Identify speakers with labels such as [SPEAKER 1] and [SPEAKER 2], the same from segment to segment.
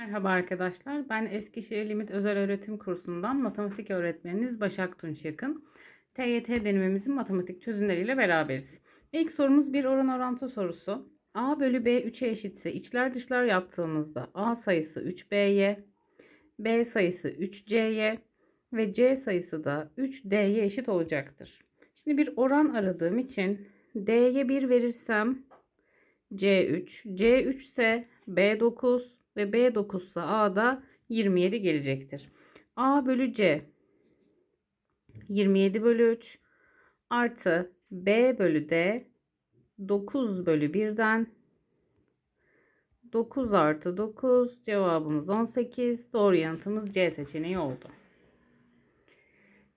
[SPEAKER 1] Merhaba arkadaşlar. Ben Eskişehir Limit Özel Öğretim Kursu'ndan matematik öğretmeniniz Başak Tunç Yakın. TYT denememizin matematik çözümleriyle beraberiz. İlk sorumuz bir oran orantı sorusu. A bölü B 3'e eşitse içler dışlar yaptığımızda A sayısı 3B'ye, B sayısı 3C'ye ve C sayısı da 3D'ye eşit olacaktır. Şimdi bir oran aradığım için D'ye 1 verirsem C3, C3 ise B9, ve B 9 ise A'da 27 gelecektir. A bölü C 27 bölü 3 artı B bölü D 9 bölü 1'den 9 artı 9 cevabımız 18. Doğru yanıtımız C seçeneği oldu.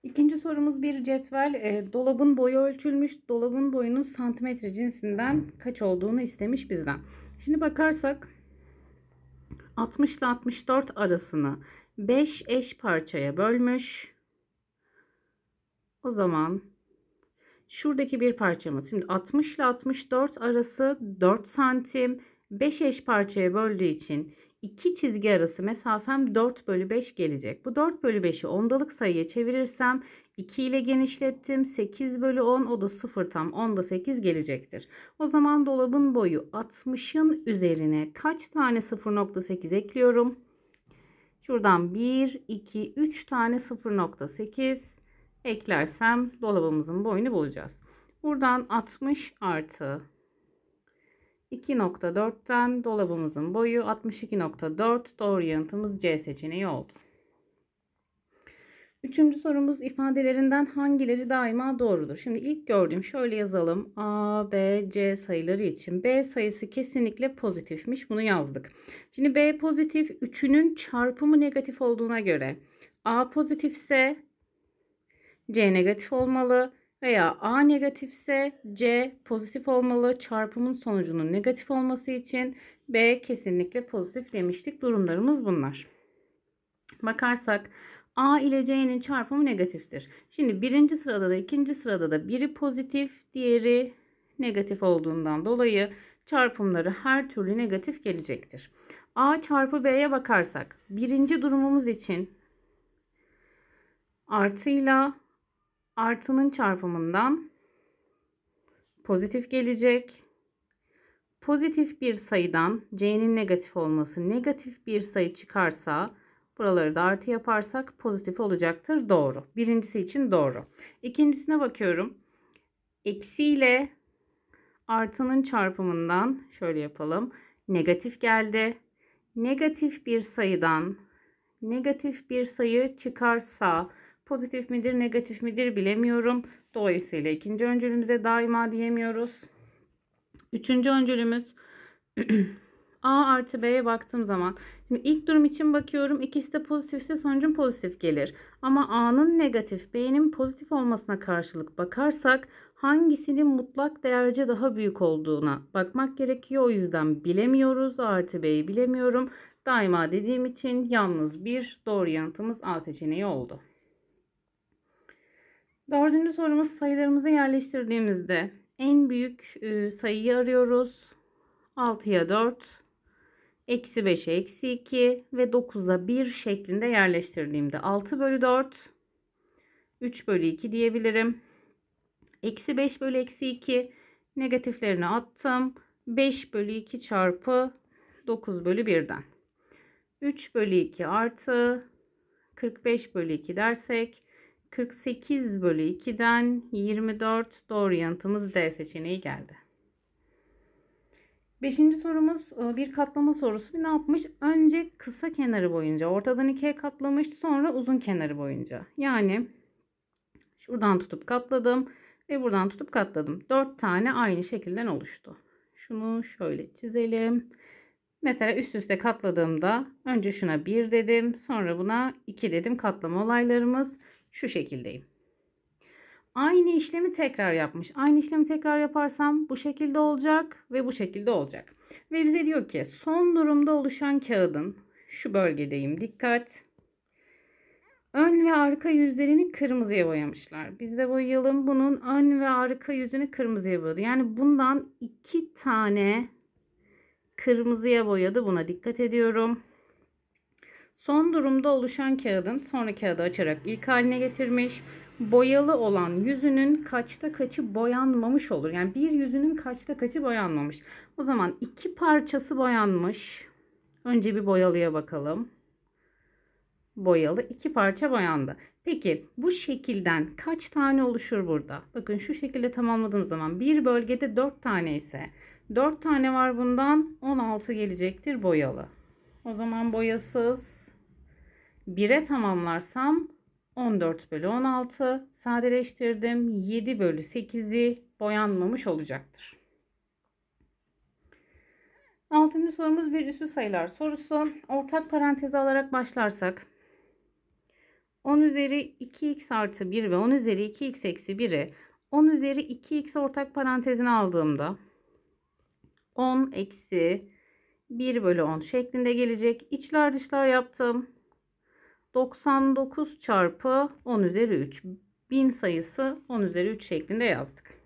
[SPEAKER 1] İkinci sorumuz bir cetvel. E, dolabın boyu ölçülmüş. Dolabın boyunun santimetre cinsinden kaç olduğunu istemiş bizden. Şimdi bakarsak 60 ile 64 arasını 5 eş parçaya bölmüş. O zaman şuradaki bir parçamız. Şimdi 60 ile 64 arası 4 santim. 5 eş parçaya böldüğü için iki çizgi arası mesafem 4 bölü 5 gelecek. Bu 4 bölü 5'i ondalık sayıya çevirirsem 2 ile genişlettim. 8 bölü 10 o da 0 tam 10 da 8 gelecektir. O zaman dolabın boyu 60'ın üzerine kaç tane 0.8 ekliyorum? Şuradan 1, 2, 3 tane 0.8 eklersem dolabımızın boyunu bulacağız. Buradan 60 artı 2.4'ten dolabımızın boyu 62.4 doğru yanıtımız C seçeneği oldu. Üçüncü sorumuz ifadelerinden hangileri daima doğrudur? Şimdi ilk gördüğüm şöyle yazalım. A, B, C sayıları için B sayısı kesinlikle pozitifmiş. Bunu yazdık. Şimdi B pozitif üçünün çarpımı negatif olduğuna göre A pozitifse C negatif olmalı veya A negatifse C pozitif olmalı. Çarpımın sonucunun negatif olması için B kesinlikle pozitif demiştik. Durumlarımız bunlar. Bakarsak A ile C'nin çarpımı negatiftir. Şimdi birinci sırada da ikinci sırada da biri pozitif diğeri negatif olduğundan dolayı çarpımları her türlü negatif gelecektir. A çarpı B'ye bakarsak birinci durumumuz için artıyla artının çarpımından pozitif gelecek. Pozitif bir sayıdan C'nin negatif olması negatif bir sayı çıkarsa Buraları da artı yaparsak pozitif olacaktır. Doğru. Birincisi için doğru. İkincisine bakıyorum. Eksi ile artının çarpımından şöyle yapalım. Negatif geldi. Negatif bir sayıdan negatif bir sayı çıkarsa pozitif midir negatif midir bilemiyorum. Dolayısıyla ikinci öncülümüze daima diyemiyoruz. Üçüncü öncülümüz A artı B'ye baktığım zaman Şimdi ilk durum için bakıyorum. İkisi de pozitifse sonucun pozitif gelir. Ama A'nın negatif, B'nin pozitif olmasına karşılık bakarsak hangisinin mutlak değerce daha büyük olduğuna bakmak gerekiyor. O yüzden bilemiyoruz. A artı B'yi bilemiyorum. Daima dediğim için yalnız bir doğru yanıtımız A seçeneği oldu. Dördüncü sorumuz sayılarımızı yerleştirdiğimizde en büyük ıı, sayıyı arıyoruz. 6'ya 4, eksi 5'e eksi 2 ve 9'a 1 şeklinde yerleştirdiğimde 6 bölü 4 3 bölü 2 diyebilirim. Eksi 5 bölü eksi 2 negatiflerini attım. 5 bölü 2 çarpı 9 bölü 1'den. 3 bölü 2 artı 45 bölü 2 dersek 48 bölü 2'den 24 doğru yanıtımız D seçeneği geldi. Beşinci sorumuz e, bir katlama sorusu. Ne yapmış? Önce kısa kenarı boyunca ortadan ikiye katlamış sonra uzun kenarı boyunca. Yani şuradan tutup katladım ve buradan tutup katladım. Dört tane aynı şekilden oluştu. Şunu şöyle çizelim. Mesela üst üste katladığımda önce şuna bir dedim sonra buna iki dedim katlama olaylarımız şu şekildeyim. Aynı işlemi tekrar yapmış. Aynı işlemi tekrar yaparsam bu şekilde olacak ve bu şekilde olacak. Ve bize diyor ki son durumda oluşan kağıdın şu bölgedeyim dikkat. Ön ve arka yüzlerini kırmızıya boyamışlar. Biz de boyayalım. Bunun ön ve arka yüzünü kırmızıya boyadı. Yani bundan iki tane kırmızıya boyadı. Buna dikkat ediyorum. Son durumda oluşan kağıdın sonra kağıdı açarak ilk haline getirmiş boyalı olan yüzünün kaçta kaçı boyanmamış olur. Yani bir yüzünün kaçta kaçı boyanmamış. O zaman iki parçası boyanmış. Önce bir boyalıya bakalım. Boyalı iki parça boyandı. Peki bu şekilden kaç tane oluşur burada? Bakın şu şekilde tamamladığım zaman bir bölgede dört tane ise dört tane var bundan 16 gelecektir boyalı. O zaman boyasız 1'e tamamlarsam 14 bölü 16 sadeleştirdim. 7 bölü 8'i boyanmamış olacaktır. Altıncı sorumuz bir üssü sayılar sorusu. Ortak parantezi alarak başlarsak 10 üzeri 2x artı 1 ve 10 üzeri 2x eksi 1'i 10 üzeri 2x ortak parantezine aldığımda 10 eksi 1 bölü 10 şeklinde gelecek. İçler dışlar yaptım. 99 çarpı 10 üzeri 3. 1000 sayısı 10 üzeri 3 şeklinde yazdık.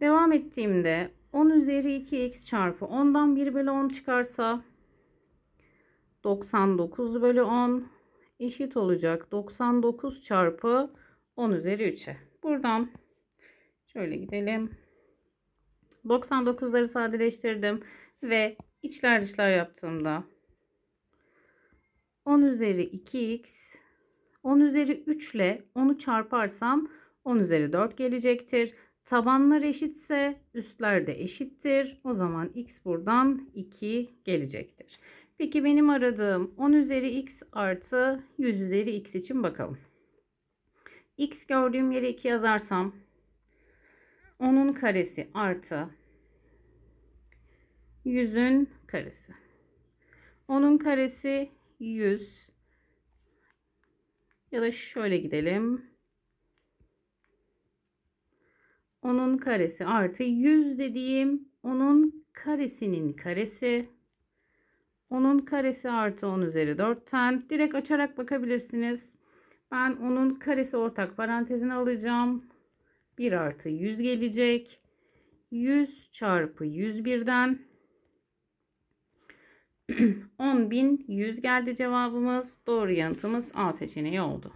[SPEAKER 1] Devam ettiğimde 10 üzeri 2x çarpı 10'dan 1 bölü 10 çıkarsa 99 bölü 10 eşit olacak 99 çarpı 10 üzeri 3'e. Buradan şöyle gidelim. 99'ları sadeleştirdim ve içler dışlar yaptığımda 10 üzeri 2x 10 üzeri 3 ile 10'u çarparsam 10 üzeri 4 gelecektir. Tabanlar eşitse üstler de eşittir. O zaman x buradan 2 gelecektir. Peki benim aradığım 10 üzeri x artı 100 üzeri x için bakalım. x gördüğüm yere 2 yazarsam 10'un karesi artı 100'ün karesi. 10'un karesi 100 ya da şöyle gidelim. Onun karesi artı 100 dediğim onun karesinin karesi. Onun karesi artı 10 üzeri 4'ten. Direkt açarak bakabilirsiniz. Ben onun karesi ortak parantezine alacağım. 1 artı 100 gelecek. 100 çarpı 101'den 10.100 geldi cevabımız. Doğru yanıtımız A seçeneği oldu.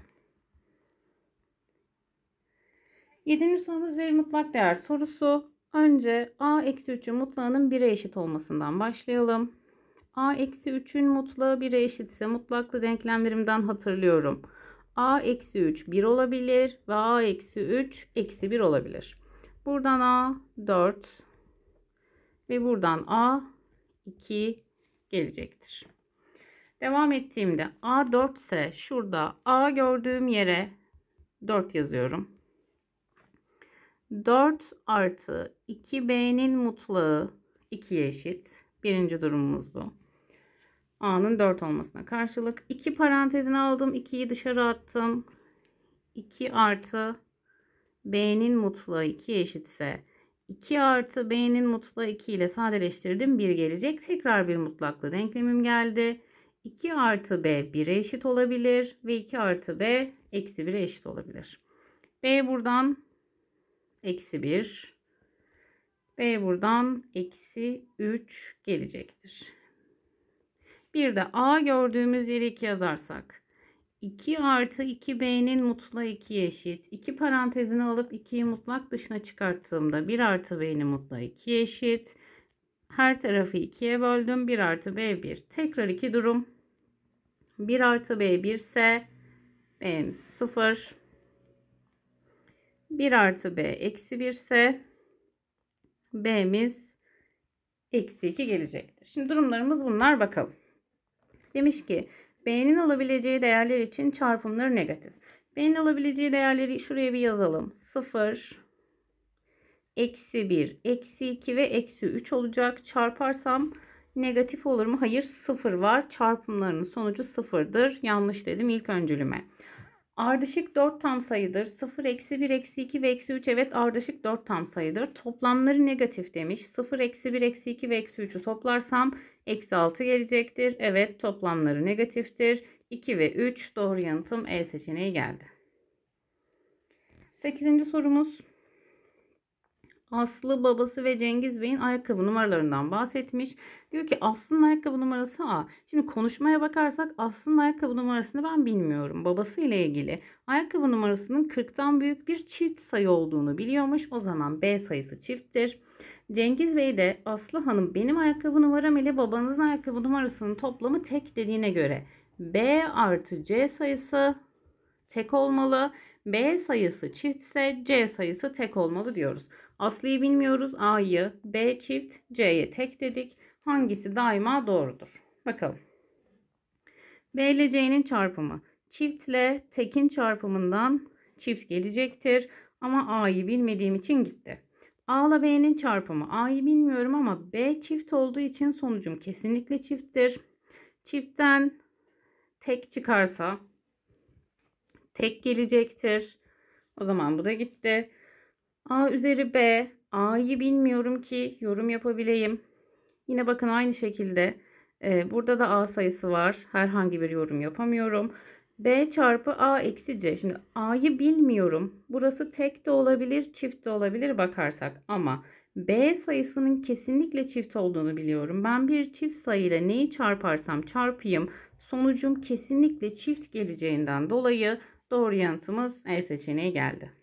[SPEAKER 1] 7. sorumuz veri mutlak değer sorusu. Önce a eksi 3'ün mutlağının 1'e eşit olmasından başlayalım. a eksi 3'ün mutlağı 1'e eşitse mutlaklı denklemlerimden hatırlıyorum. a eksi 3 1 olabilir ve a eksi 3 eksi 1 olabilir. Buradan a 4 ve buradan a 2 gelecektir. Devam ettiğimde A4 ise şurada A gördüğüm yere 4 yazıyorum. 4 artı 2B'nin mutlağı 2'ye eşit. Birinci durumumuz bu. A'nın 4 olmasına karşılık 2 parantezine aldım. 2'yi dışarı attım. 2 artı B'nin mutluluğu 2 eşitse 2 artı b'nin mutlağı 2 ile sadeleştirdim 1 gelecek. Tekrar bir mutlaklı denklemim geldi. 2 artı b 1'e eşit olabilir ve 2 artı b eksi 1'e eşit olabilir. b buradan eksi 1 b buradan eksi 3 gelecektir. Bir de a gördüğümüz yeri 2 yazarsak 2 artı 2b'nin mutlu 2 eşit. 2 parantezini alıp 2'yi mutlak dışına çıkarttığımda 1 artı b'nin mutlu 2 eşit. Her tarafı 2'ye böldüm. 1 artı b 1. Tekrar iki durum. 1 artı b 1 ise b'miz 0. 1 artı b eksi 1 ise b'miz eksi 2 gelecektir. Şimdi durumlarımız bunlar bakalım. Demiş ki B'nin alabileceği değerler için çarpımları negatif. B'nin alabileceği değerleri şuraya bir yazalım. 0, eksi 1, eksi 2 ve eksi 3 olacak. Çarparsam negatif olur mu? Hayır 0 var. Çarpımlarının sonucu 0'dır. Yanlış dedim ilk öncülüme. Ardışık 4 tam sayıdır. 0, eksi 1, eksi 2 ve eksi 3 evet ardışık 4 tam sayıdır. Toplamları negatif demiş. 0, eksi 1, eksi 2 ve eksi 3'ü toplarsam eksi 6 gelecektir. Evet toplamları negatiftir. 2 ve 3 doğru yanıtım E seçeneği geldi. 8. sorumuz Aslı babası ve Cengiz Bey'in ayakkabı numaralarından bahsetmiş. Diyor ki Aslı'nın ayakkabı numarası A. Şimdi konuşmaya bakarsak Aslı'nın ayakkabı numarasını ben bilmiyorum. Babası ile ilgili ayakkabı numarasının 40'tan büyük bir çift sayı olduğunu biliyormuş. O zaman B sayısı çifttir. Cengiz Bey de Aslı Hanım benim ayakkabı numaram ile babanızın ayakkabı numarasının toplamı tek dediğine göre B artı C sayısı tek olmalı. B sayısı çiftse C sayısı tek olmalı diyoruz. Aslı'yı bilmiyoruz. A'yı B çift, C'ye tek dedik. Hangisi daima doğrudur? Bakalım. B ile C'nin çarpımı. Çiftle tekin çarpımından çift gelecektir. Ama A'yı bilmediğim için gitti. A ile B'nin çarpımı. A'yı bilmiyorum ama B çift olduğu için sonucum kesinlikle çifttir. Çiftten tek çıkarsa tek gelecektir. O zaman bu da gitti. A üzeri B. A'yı bilmiyorum ki yorum yapabileyim. Yine bakın aynı şekilde e, burada da A sayısı var. Herhangi bir yorum yapamıyorum. B çarpı A eksi C. Şimdi A'yı bilmiyorum. Burası tek de olabilir, çift de olabilir bakarsak. Ama B sayısının kesinlikle çift olduğunu biliyorum. Ben bir çift sayıyla neyi çarparsam çarpayım sonucum kesinlikle çift geleceğinden dolayı doğru yanıtımız E seçeneği geldi.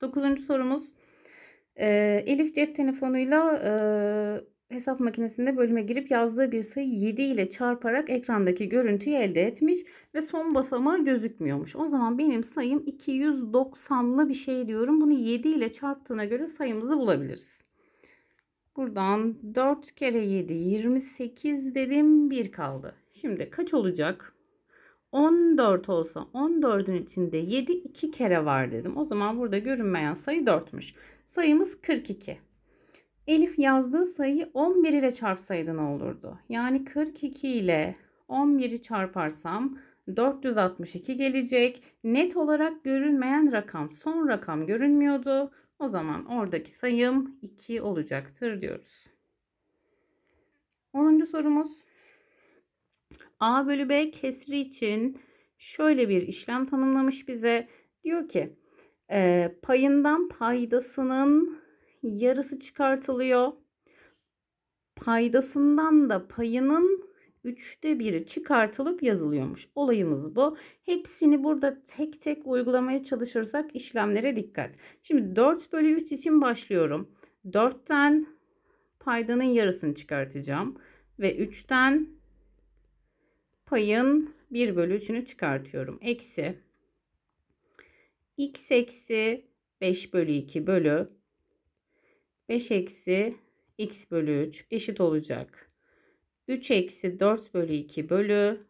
[SPEAKER 1] Dokuzuncu sorumuz. E, Elif cep telefonuyla e, hesap makinesinde bölüme girip yazdığı bir sayı 7 ile çarparak ekrandaki görüntüyü elde etmiş ve son basamağı gözükmüyormuş. O zaman benim sayım 290'lı bir şey diyorum. Bunu 7 ile çarptığına göre sayımızı bulabiliriz. Buradan 4 kere 7 28 dedim 1 kaldı. Şimdi kaç olacak? 14 olsa 14'ün içinde 7 2 kere var dedim. O zaman burada görünmeyen sayı 4'müş. Sayımız 42. Elif yazdığı sayıyı 11 ile çarpsaydı ne olurdu? Yani 42 ile 11'i çarparsam 462 gelecek. Net olarak görünmeyen rakam son rakam görünmüyordu. O zaman oradaki sayım 2 olacaktır diyoruz. 10. sorumuz A bölü B kesri için şöyle bir işlem tanımlamış bize. Diyor ki e, payından paydasının yarısı çıkartılıyor. Paydasından da payının üçte biri çıkartılıp yazılıyormuş. Olayımız bu. Hepsini burada tek tek uygulamaya çalışırsak işlemlere dikkat. Şimdi 4 bölü 3 için başlıyorum. 4'ten paydanın yarısını çıkartacağım. Ve 3'ten payın 1 bölü 3'ünü çıkartıyorum. Eksi x eksi 5 bölü 2 bölü 5 eksi x bölü 3 eşit olacak. 3 eksi 4 bölü 2 bölü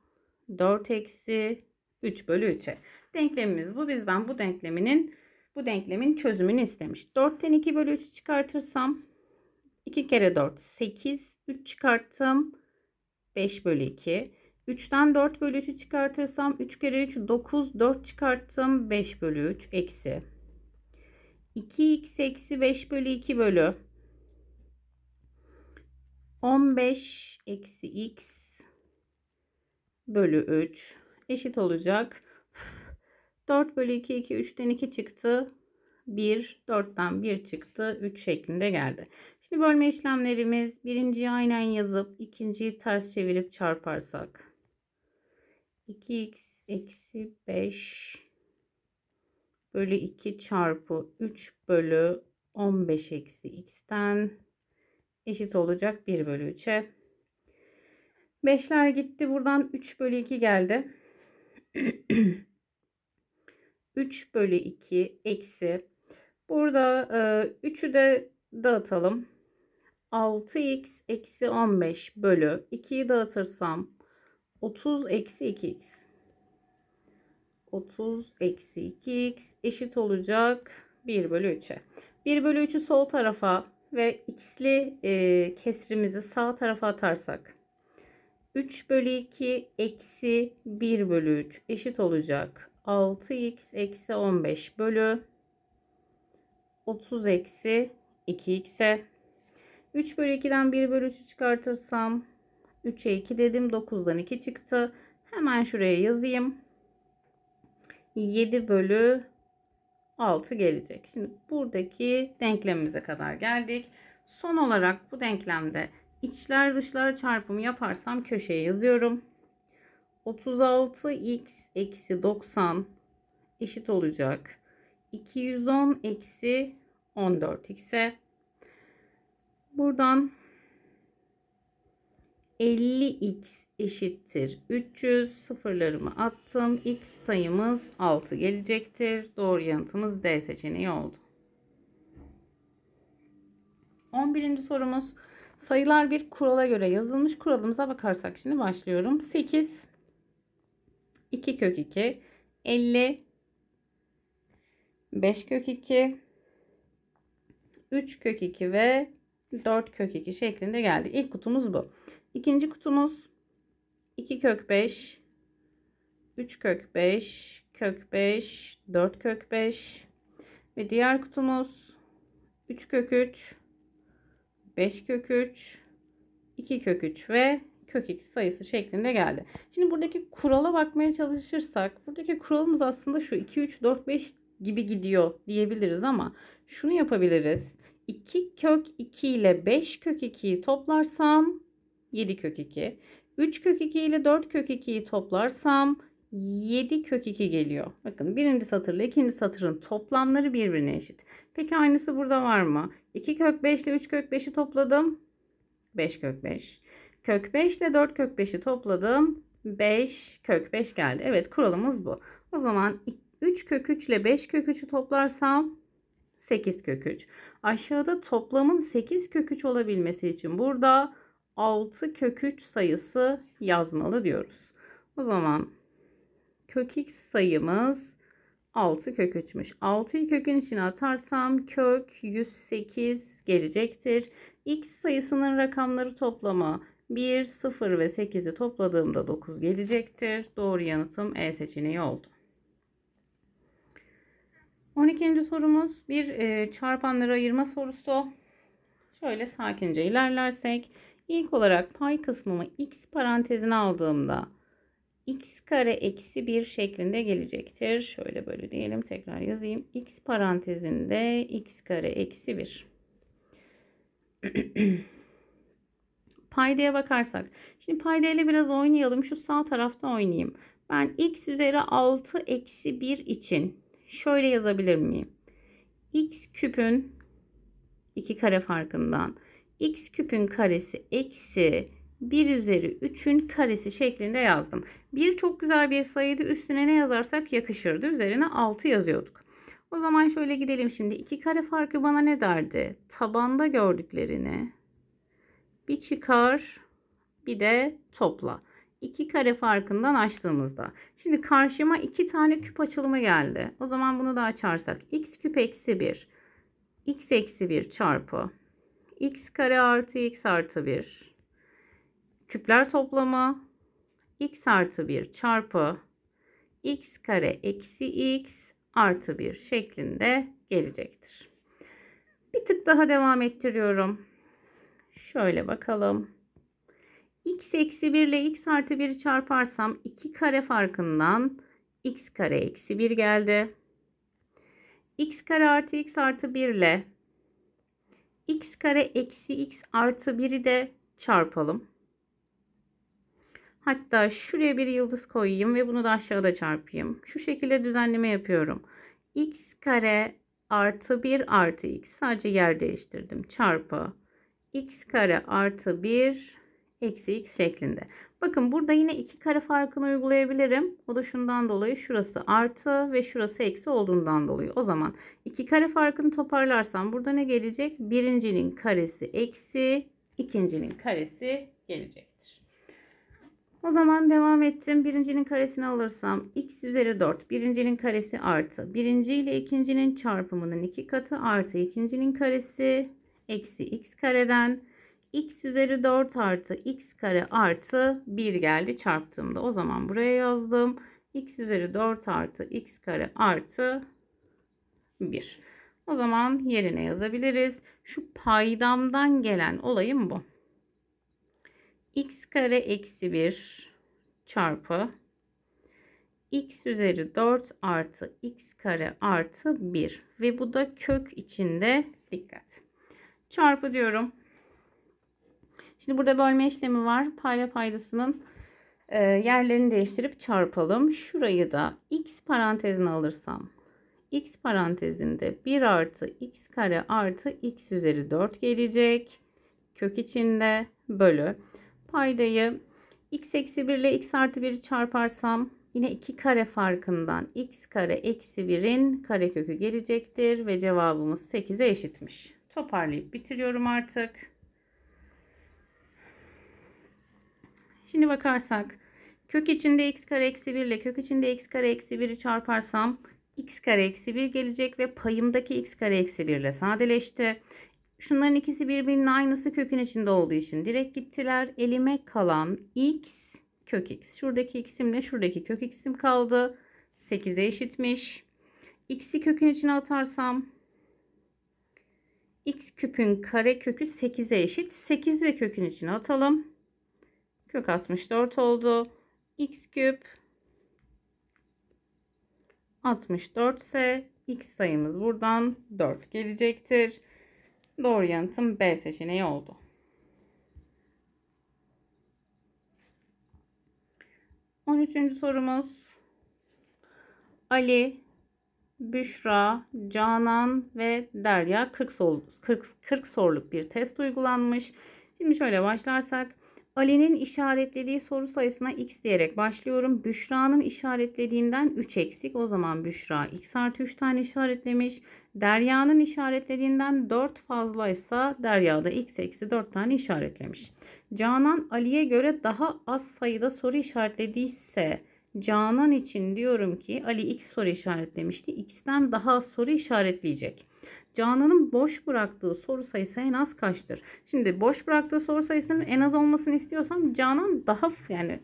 [SPEAKER 1] 4 eksi 3 bölü 3'e. Denklemimiz bu. Bizden bu denkleminin bu denklemin çözümünü istemiş. 4'ten 2 bölü 3'ü çıkartırsam 2 kere 4 8 3 çıkarttım. 5 bölü 2. 3'ten 4 bölü 3'ü çıkartırsam 3 kere 3 9 4 çıkarttım 5 bölü 3 eksi. 2x eksi 5 bölü 2 bölü 15 eksi x bölü 3 eşit olacak. 4 bölü 2 2 3'ten 2 çıktı. 1 4'ten 1 çıktı 3 şeklinde geldi. Şimdi bölme işlemlerimiz birinciyi aynen yazıp ikinciyi ters çevirip çarparsak 2x eksi 5 bölü 2 çarpı 3 bölü 15 eksi x'ten eşit olacak 1 bölü 3'e. 5'ler gitti. Buradan 3 bölü 2 geldi. 3 bölü 2 eksi. Burada 3'ü e, de dağıtalım. 6x eksi 15 bölü 2'yi dağıtırsam 30 eksi 2x. 30 eksi 2x eşit olacak 1 bölü 3'e. 1 bölü 3'ü sol tarafa ve x'li e, kesrimizi sağ tarafa atarsak 3 bölü 2 eksi 1 bölü 3 eşit olacak 6x eksi 15 bölü 30 eksi 2x'e 3 bölü 2'den 1 bölü 3'ü çıkartırsam 3'e 2 dedim. 9'dan 2 çıktı. Hemen şuraya yazayım. 7 bölü 6 gelecek. Şimdi buradaki denklemimize kadar geldik. Son olarak bu denklemde içler dışlar çarpımı yaparsam köşeye yazıyorum. 36x eksi 90 eşit olacak. 210 eksi 14x'e. Buradan 50x eşittir 300 sıfırlarımı attım x sayımız 6 gelecektir doğru yanıtımız D seçeneği oldu 11. sorumuz sayılar bir kurala göre yazılmış kuralımıza bakarsak şimdi başlıyorum 8 2 kök 2 50 5 kök 2 3 kök 2 ve 4 kök 2 şeklinde geldi. İlk kutumuz bu. İkinci kutumuz 2 kök 5, 3 kök 5, kök 5, 4 kök 5 ve diğer kutumuz 3 kök 3, 5 kök 3, 2 kök 3 ve kök 2 sayısı şeklinde geldi. Şimdi buradaki kurala bakmaya çalışırsak buradaki kuralımız aslında şu 2, 3, 4, 5 gibi gidiyor diyebiliriz ama şunu yapabiliriz. 2 kök 2 ile 5 kök 2'yi toplarsam 7 kök 2. 3 kök 2 ile 4 kök 2'yi toplarsam 7 kök 2 geliyor. Bakın birinci satırla ikinci satırın toplamları birbirine eşit. Peki aynısı burada var mı? 2 kök 5 ile 3 kök 5'i topladım. 5 kök 5. Kök 5 ile 4 kök 5'i topladım. 5 kök 5 geldi. Evet kuralımız bu. O zaman 3 kök 3 ile 5 kök 3'ü toplarsam 8 kök 3. Aşağıda toplamın 8 kök 3 olabilmesi için burada 6 kök 3 sayısı yazmalı diyoruz. O zaman kök x sayımız 6 kök 3'müş. 6'yı kökün içine atarsam kök 108 gelecektir. X sayısının rakamları toplamı 1, 0 ve 8'i topladığımda 9 gelecektir. Doğru yanıtım E seçeneği oldu. 12. sorumuz bir e, çarpanları ayırma sorusu. Şöyle sakince ilerlersek İlk olarak pay kısmımı x parantezine aldığımda x kare eksi 1 şeklinde gelecektir. Şöyle böyle diyelim tekrar yazayım. x parantezinde x kare eksi 1. paydaya bakarsak. Şimdi paydayla biraz oynayalım. Şu sağ tarafta oynayayım. Ben x üzeri 6 eksi 1 için şöyle yazabilir miyim? x küpün 2 kare farkından x küpün karesi eksi 1 üzeri 3'ün karesi şeklinde yazdım. 1 çok güzel bir sayıydı. Üstüne ne yazarsak yakışırdı. Üzerine 6 yazıyorduk. O zaman şöyle gidelim şimdi. 2 kare farkı bana ne derdi? Tabanda gördüklerini bir çıkar bir de topla. 2 kare farkından açtığımızda. Şimdi karşıma 2 tane küp açılımı geldi. O zaman bunu da açarsak x küp eksi 1 x eksi 1 çarpı x kare artı x artı 1 küpler toplamı x artı 1 çarpı x kare eksi x artı 1 şeklinde gelecektir. Bir tık daha devam ettiriyorum. Şöyle bakalım. x eksi 1 ile x artı 1'i çarparsam 2 kare farkından x kare eksi 1 geldi. x kare artı x artı 1 ile x kare eksi x artı 1'i de çarpalım. Hatta şuraya bir yıldız koyayım ve bunu da aşağıda çarpayım. Şu şekilde düzenleme yapıyorum. x kare artı 1 artı x sadece yer değiştirdim çarpı x kare artı 1 eksi x şeklinde. Bakın burada yine iki kare farkını uygulayabilirim. O da şundan dolayı şurası artı ve şurası eksi olduğundan dolayı. O zaman iki kare farkını toparlarsam burada ne gelecek? Birincinin karesi eksi ikincinin karesi gelecektir. O zaman devam ettim. Birincinin karesini alırsam x üzeri 4. Birincinin karesi artı. Birinci ile ikincinin çarpımının iki katı artı ikincinin karesi eksi x kareden x üzeri 4 artı x kare artı 1 geldi çarptığımda. O zaman buraya yazdım. x üzeri 4 artı x kare artı 1. O zaman yerine yazabiliriz. Şu paydamdan gelen olayım bu. x kare eksi 1 çarpı x üzeri 4 artı x kare artı 1 ve bu da kök içinde dikkat. Çarpı diyorum. Şimdi burada bölme işlemi var. Payla paydasının e, yerlerini değiştirip çarpalım. Şurayı da x parantezine alırsam x parantezinde 1 artı x kare artı x üzeri 4 gelecek. Kök içinde bölü. Paydayı x eksi 1 ile x artı 1'i çarparsam yine 2 kare farkından x kare eksi 1'in kare kökü gelecektir. Ve cevabımız 8'e eşitmiş. Toparlayıp bitiriyorum artık. Şimdi bakarsak kök içinde x kare eksi 1 ile kök içinde x kare eksi 1'i çarparsam x kare eksi 1 gelecek ve payımdaki x kare eksi 1 ile sadeleşti. Şunların ikisi birbirinin aynısı kökün içinde olduğu için direkt gittiler. Elime kalan x kök x. Şuradaki x'imle şuradaki kök x'im kaldı. 8'e eşitmiş. X'i kökün içine atarsam x küpün kare kökü 8'e eşit. 8'i de kökün içine atalım. Kök 64 oldu. X küp 64 ise x sayımız buradan 4 gelecektir. Doğru yanıtım B seçeneği oldu. On üçüncü sorumuz. Ali, Büşra, Canan ve Derya 40, sol, 40, 40 soruluk bir test uygulanmış. Şimdi şöyle başlarsak. Ali'nin işaretlediği soru sayısına x diyerek başlıyorum. Büşra'nın işaretlediğinden 3 eksik. O zaman Büşra x artı 3 tane işaretlemiş. Derya'nın işaretlediğinden 4 fazlaysa Derya da x eksi 4 tane işaretlemiş. Canan Ali'ye göre daha az sayıda soru işaretlediyse Canan için diyorum ki Ali x soru işaretlemişti. X'ten daha az soru işaretleyecek. Canan'ın boş bıraktığı soru sayısı en az kaçtır? Şimdi boş bıraktığı soru sayısının en az olmasını istiyorsam Canan daha yani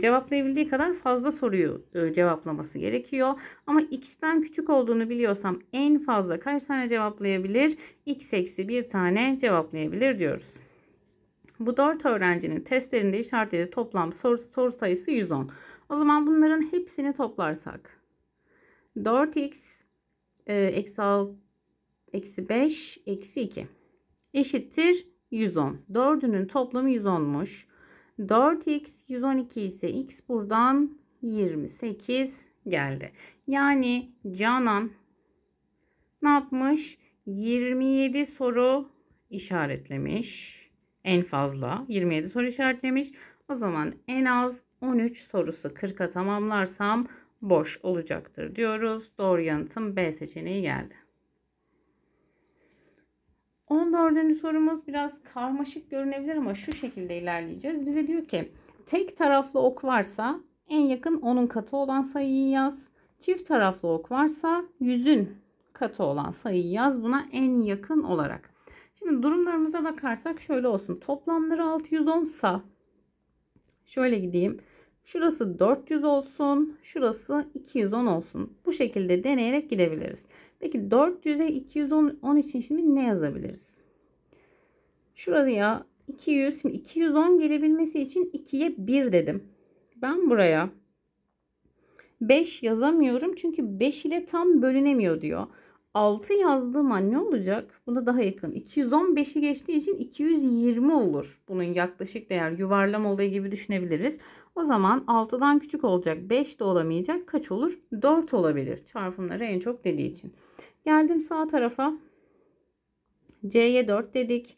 [SPEAKER 1] cevaplayabildiği kadar fazla soruyu ıı, cevaplaması gerekiyor. Ama x'ten küçük olduğunu biliyorsam en fazla kaç tane cevaplayabilir? x eksi bir tane cevaplayabilir diyoruz. Bu 4 öğrencinin testlerinde işaretlediği toplam soru, soru sayısı 110. O zaman bunların hepsini toplarsak 4x ıı, eksi 6 eksi 5 eksi 2 eşittir 110. 4'ünün toplamı 110'muş. 4x 112 ise x buradan 28 geldi. Yani Canan ne yapmış? 27 soru işaretlemiş. En fazla 27 soru işaretlemiş. O zaman en az 13 sorusu 40'a tamamlarsam boş olacaktır diyoruz. Doğru yanıtım B seçeneği geldi. 14. sorumuz biraz karmaşık görünebilir ama şu şekilde ilerleyeceğiz. Bize diyor ki tek taraflı ok varsa en yakın onun katı olan sayıyı yaz. Çift taraflı ok varsa yüzün katı olan sayıyı yaz buna en yakın olarak. Şimdi durumlarımıza bakarsak şöyle olsun. Toplamları 610 sa şöyle gideyim. Şurası 400 olsun, şurası 210 olsun. Bu şekilde deneyerek gidebiliriz. Peki 400'e 210 için şimdi ne yazabiliriz? Şuraya 200 şimdi 210 gelebilmesi için 2'ye 1 dedim. Ben buraya 5 yazamıyorum çünkü 5 ile tam bölünemiyor diyor. 6 yazdığım an ne olacak? Buna daha yakın. 215'i geçtiği için 220 olur. Bunun yaklaşık değer yuvarlama olayı gibi düşünebiliriz. O zaman 6'dan küçük olacak. 5 de olamayacak. Kaç olur? 4 olabilir. Çarpımları en çok dediği için. Geldim sağ tarafa. C'ye 4 dedik.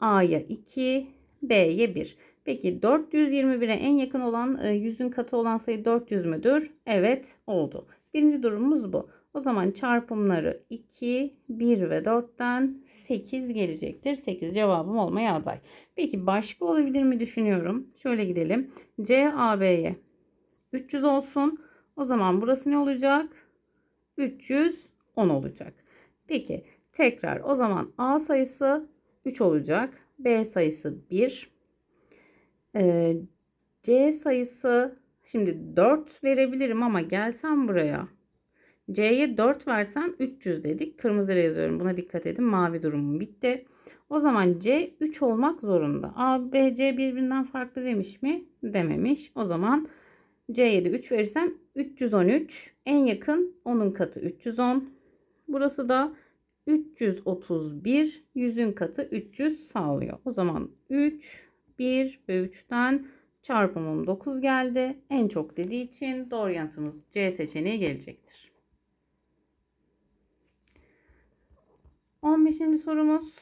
[SPEAKER 1] A'ya 2, B'ye 1. Peki 421'e en yakın olan 100'ün e, katı olan sayı 400 müdür? Evet oldu. Birinci durumumuz bu. O zaman çarpımları 2, 1 ve 4'ten 8 gelecektir. 8 cevabım olmaya aday. Peki başka olabilir mi düşünüyorum. Şöyle gidelim. C, A, B'ye 300 olsun. O zaman burası ne olacak? 300 10 olacak. Peki tekrar o zaman A sayısı 3 olacak. B sayısı 1. Ee, C sayısı şimdi 4 verebilirim ama gelsem buraya. C'ye 4 versem 300 dedik. Kırmızıyla yazıyorum. Buna dikkat edin. Mavi durumum bitti. O zaman C 3 olmak zorunda. A, B, C birbirinden farklı demiş mi? Dememiş. O zaman C'ye de 3 verirsem 313. En yakın onun katı 310. Burası da 331 yüzün katı 300 sağlıyor. O zaman 3, 1 ve 3'ten çarpımım 9 geldi. En çok dediği için doğru yanıtımız C seçeneği gelecektir. 15. sorumuz.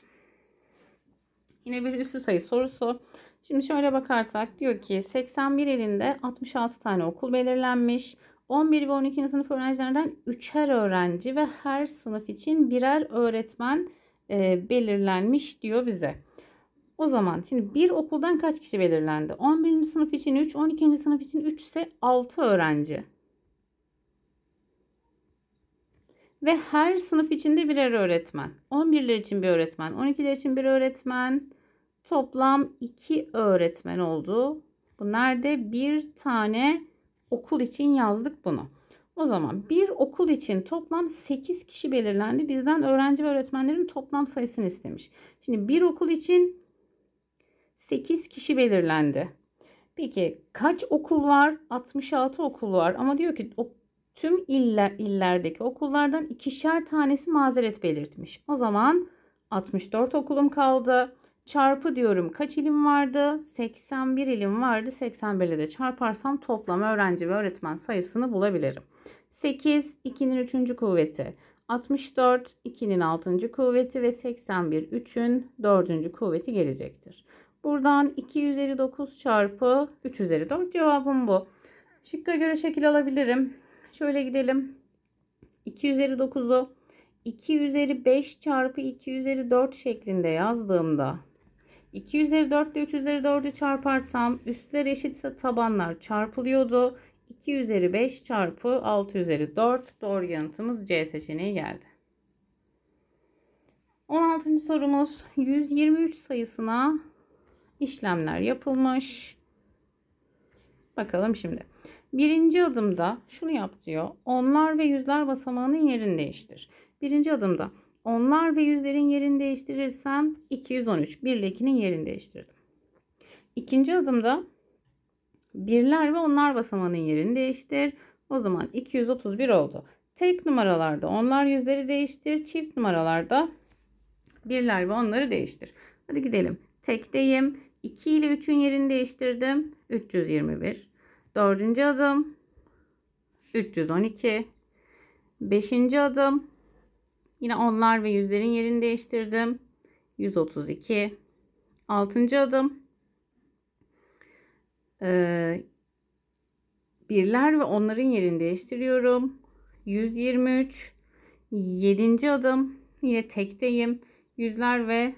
[SPEAKER 1] Yine bir üslü sayı sorusu. Şimdi şöyle bakarsak diyor ki 81 elinde 66 tane okul belirlenmiş. 11 ve 12. sınıf öğrencilerinden üçer öğrenci ve her sınıf için birer öğretmen e, belirlenmiş diyor bize. O zaman şimdi bir okuldan kaç kişi belirlendi? 11. sınıf için 3, 12. sınıf için 3 ise 6 öğrenci. Ve her sınıf içinde birer öğretmen. 11'ler için bir öğretmen, 12'ler için bir öğretmen. Toplam 2 öğretmen oldu. Bunlar da bir tane okul için yazdık bunu. O zaman bir okul için toplam 8 kişi belirlendi. Bizden öğrenci ve öğretmenlerin toplam sayısını istemiş. Şimdi bir okul için 8 kişi belirlendi. Peki kaç okul var? 66 okul var ama diyor ki o tüm iller, illerdeki okullardan ikişer tanesi mazeret belirtmiş. O zaman 64 okulum kaldı. Çarpı diyorum kaç ilim vardı? 81 ilim vardı. 81 ile de çarparsam toplam öğrenci ve öğretmen sayısını bulabilirim. 8, 2'nin 3. kuvveti. 64, 2'nin 6. kuvveti ve 81, 3'ün 4. kuvveti gelecektir. Buradan 2 üzeri 9 çarpı 3 üzeri 4 cevabım bu. Şıkka göre şekil alabilirim. Şöyle gidelim. 2 üzeri 9'u 2 üzeri 5 çarpı 2 üzeri 4 şeklinde yazdığımda 2 üzeri 4 ile 3 üzeri 4'ü çarparsam üstler eşitse tabanlar çarpılıyordu. 2 üzeri 5 çarpı 6 üzeri 4 doğru yanıtımız C seçeneği geldi. 16. sorumuz 123 sayısına işlemler yapılmış. Bakalım şimdi. Birinci adımda şunu yap diyor. Onlar ve yüzler basamağının yerini değiştir. Birinci adımda onlar ve yüzlerin yerini değiştirirsem 213. 1 ile 2'nin yerini değiştirdim. İkinci adımda birler ve onlar basamağının yerini değiştir. O zaman 231 oldu. Tek numaralarda onlar yüzleri değiştir. Çift numaralarda birler ve onları değiştir. Hadi gidelim. Tekteyim. 2 ile 3'ün yerini değiştirdim. 321. Dördüncü adım. 312. Beşinci adım. Yine onlar ve yüzlerin yerini değiştirdim. 132. Altıncı adım. Ee, birler ve onların yerini değiştiriyorum. 123. Yedinci adım. Yine tekteyim. Yüzler ve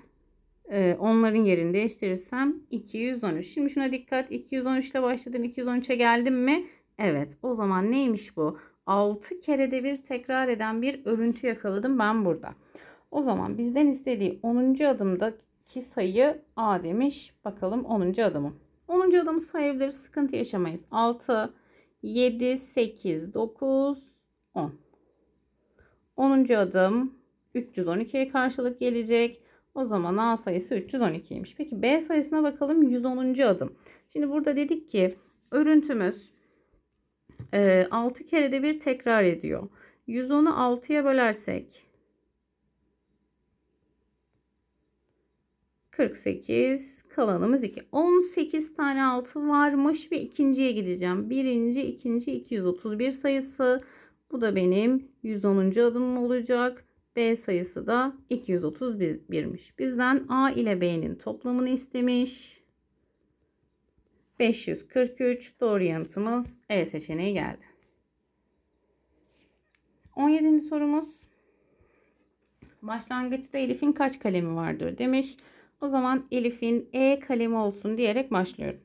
[SPEAKER 1] e, onların yerini değiştirirsem 213. Şimdi şuna dikkat. 213 ile başladım. 213'e geldim mi? Evet. O zaman neymiş bu? 6 de bir tekrar eden bir örüntü yakaladım ben burada. O zaman bizden istediği 10. adımdaki sayı A demiş. Bakalım 10. adımım. 10. adımı sayabilir sıkıntı yaşamayız. 6, 7, 8, 9, 10. 10. adım 312'ye karşılık gelecek. O zaman A sayısı 312'ymiş. Peki B sayısına bakalım 110. adım. Şimdi burada dedik ki örüntümüz 6 ee, kere de bir tekrar ediyor. 110'u 6'ya bölersek 48 kalanımız 2. 18 tane altı varmış ve ikinciye gideceğim. Birinci, ikinci 231 sayısı. Bu da benim 110. adımım olacak. B sayısı da 231'miş. Bizden A ile B'nin toplamını istemiş. 543 doğru yanıtımız E seçeneği geldi. 17. sorumuz. Başlangıçta Elif'in kaç kalemi vardır demiş. O zaman Elif'in E kalemi olsun diyerek başlıyorum.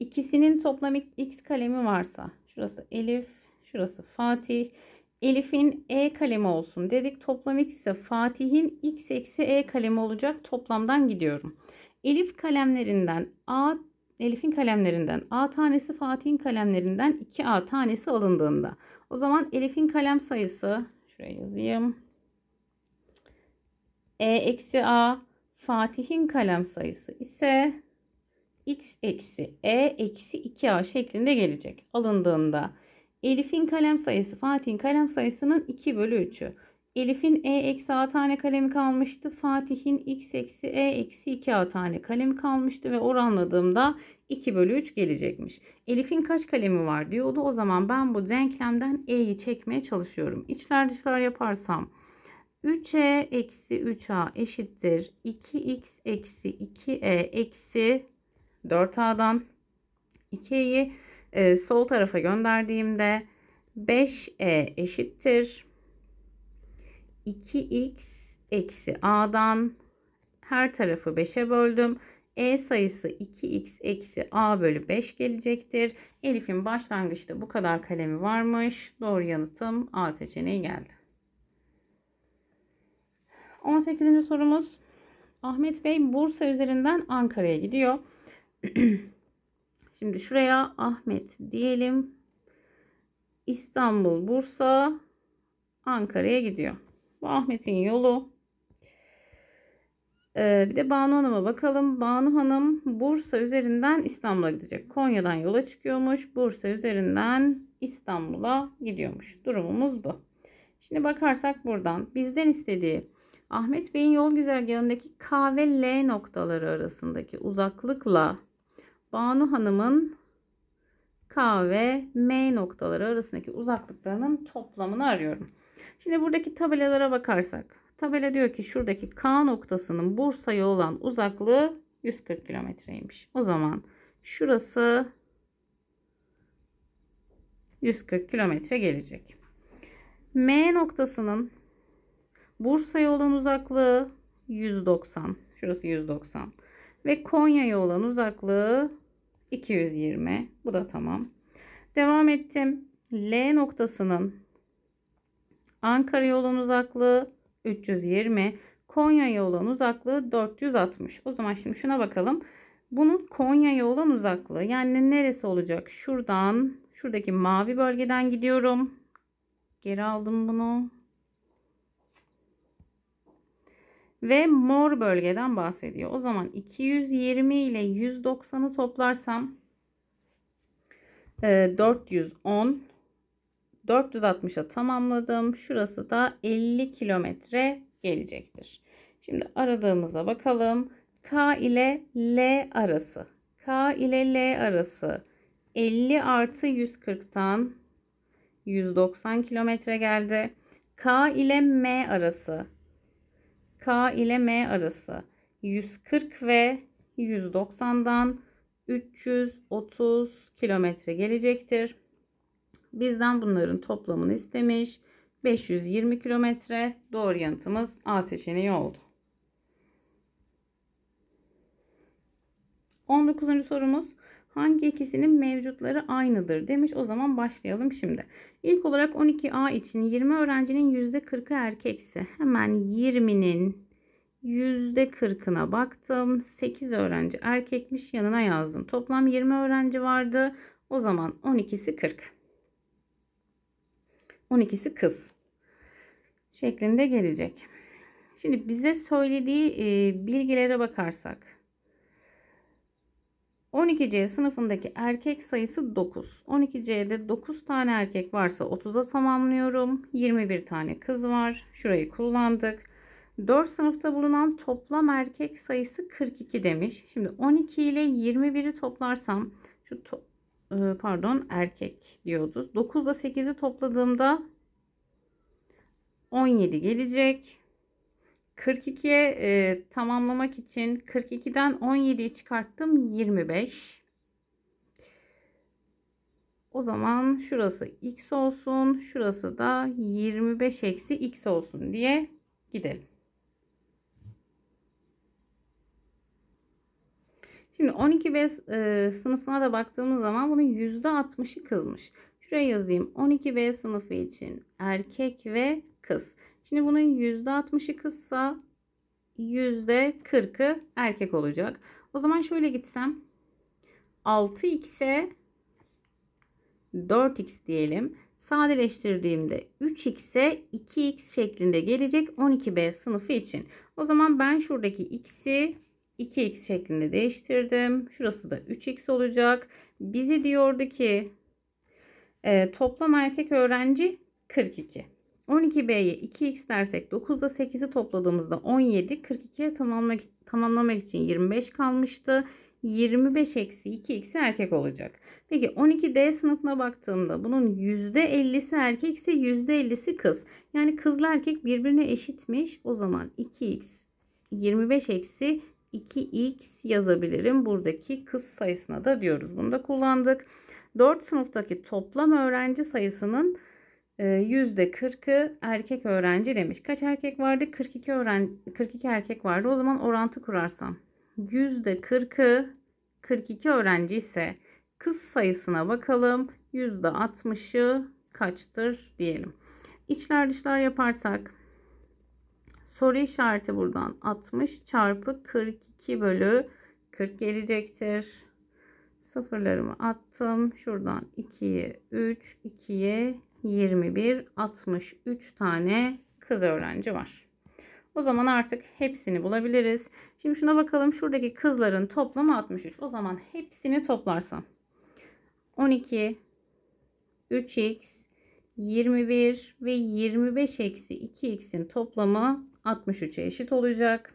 [SPEAKER 1] İkisinin toplam X kalemi varsa şurası Elif, şurası Fatih. Elif'in E kalemi olsun dedik. Toplam X ise Fatih'in X eksi E kalemi olacak. Toplamdan gidiyorum. Elif kalemlerinden A Elif'in kalemlerinden A tanesi Fatih'in kalemlerinden 2A tanesi alındığında. O zaman Elif'in kalem sayısı şuraya yazayım. E eksi A Fatih'in kalem sayısı ise x eksi e eksi 2a şeklinde gelecek. Alındığında Elif'in kalem sayısı Fatih'in kalem sayısının 2 bölü 3'ü. Elif'in E eksi A tane kalemi kalmıştı. Fatih'in X eksi E eksi 2 A tane kalemi kalmıştı ve oranladığımda 2 bölü 3 gelecekmiş. Elif'in kaç kalemi var diyordu. O zaman ben bu denklemden E'yi çekmeye çalışıyorum. İçler dışlar yaparsam 3E eksi 3A eşittir. 2X eksi 2E eksi 4A'dan 2'yi e, sol tarafa gönderdiğimde 5E eşittir. 2x eksi a'dan her tarafı 5'e böldüm. E sayısı 2x eksi a bölü 5 gelecektir. Elif'in başlangıçta bu kadar kalemi varmış. Doğru yanıtım A seçeneği geldi. 18. sorumuz. Ahmet Bey Bursa üzerinden Ankara'ya gidiyor. Şimdi şuraya Ahmet diyelim. İstanbul, Bursa, Ankara'ya gidiyor. Bu Ahmet'in yolu. Ee, bir de Banu Hanım'a bakalım. Banu Hanım Bursa üzerinden İstanbul'a gidecek. Konya'dan yola çıkıyormuş. Bursa üzerinden İstanbul'a gidiyormuş. Durumumuz bu. Şimdi bakarsak buradan bizden istediği Ahmet Bey'in yol güzergahındaki K ve L noktaları arasındaki uzaklıkla Banu Hanım'ın K ve M noktaları arasındaki uzaklıklarının toplamını arıyorum. Şimdi buradaki tabelalara bakarsak. Tabela diyor ki şuradaki K noktasının Bursa'ya olan uzaklığı 140 kilometreymiş. O zaman şurası 140 kilometre gelecek. M noktasının Bursa'ya olan uzaklığı 190. Şurası 190. Ve Konya'ya olan uzaklığı 220. Bu da tamam. Devam ettim. L noktasının Ankara yolun uzaklığı 320. Konya yolun uzaklığı 460. O zaman şimdi şuna bakalım. Bunun Konya'ya olan uzaklığı yani neresi olacak? Şuradan, şuradaki mavi bölgeden gidiyorum. Geri aldım bunu. Ve mor bölgeden bahsediyor. O zaman 220 ile 190'ı toplarsam 410 e, 460'a tamamladım. Şurası da 50 kilometre gelecektir. Şimdi aradığımıza bakalım. K ile L arası. K ile L arası 50 artı 140'tan 190 kilometre geldi. K ile M arası. K ile M arası 140 ve 190'dan 330 kilometre gelecektir. Bizden bunların toplamını istemiş. 520 kilometre doğru yanıtımız A seçeneği oldu. 19. sorumuz hangi ikisinin mevcutları aynıdır demiş. O zaman başlayalım şimdi. İlk olarak 12A için 20 öğrencinin %40'ı erkekse hemen 20'nin %40'ına baktım. 8 öğrenci erkekmiş yanına yazdım. Toplam 20 öğrenci vardı. O zaman 12'si 40. 12'si kız şeklinde gelecek. Şimdi bize söylediği e, bilgilere bakarsak 12C sınıfındaki erkek sayısı 9. 12C'de 9 tane erkek varsa 30'a tamamlıyorum. 21 tane kız var. Şurayı kullandık. 4 sınıfta bulunan toplam erkek sayısı 42 demiş. Şimdi 12 ile 21'i toplarsam şu to ee, pardon erkek diyoruz. 9 ile 8'i topladığımda 17 gelecek. 42'ye e, tamamlamak için 42'den 17'yi çıkarttım 25. O zaman şurası x olsun, şurası da 25 eksi x olsun diye gidelim. Şimdi 12B e, sınıfına da baktığımız zaman bunun %60'ı kızmış. Şuraya yazayım. 12B sınıfı için erkek ve kız. Şimdi bunun %60'ı kızsa %40'ı erkek olacak. O zaman şöyle gitsem 6x'e 4x diyelim. Sadeleştirdiğimde 3x'e 2x şeklinde gelecek 12b sınıfı için. O zaman ben şuradaki x'i 2x şeklinde değiştirdim. Şurası da 3x olacak. Bizi diyordu ki e, toplam erkek öğrenci 42. 12B'ye 2x dersek 9'da 8'i topladığımızda 17, 42'ye tamamlamak, tamamlamak için 25 kalmıştı. 25 eksi 2x erkek olacak. Peki 12D sınıfına baktığımda bunun %50'si erkek ise %50'si kız. Yani kızla erkek birbirine eşitmiş. O zaman 2x 25 eksi 2x yazabilirim. Buradaki kız sayısına da diyoruz. Bunu da kullandık. 4 sınıftaki toplam öğrenci sayısının %40'ı e, erkek öğrenci demiş. Kaç erkek vardı? 42 öğrenci 42 erkek vardı. O zaman orantı kurarsam %40'ı 42 öğrenci ise kız sayısına bakalım. %60'ı kaçtır diyelim. İçler dışlar yaparsak soru işareti buradan 60 çarpı 42 bölü 40 gelecektir. Sıfırlarımı attım. Şuradan 2'ye 3, 2'ye 21, 63 tane kız öğrenci var. O zaman artık hepsini bulabiliriz. Şimdi şuna bakalım. Şuradaki kızların toplamı 63. O zaman hepsini toplarsam 12, 3x, 21 ve 25 eksi 2x'in toplamı 63'e eşit olacak.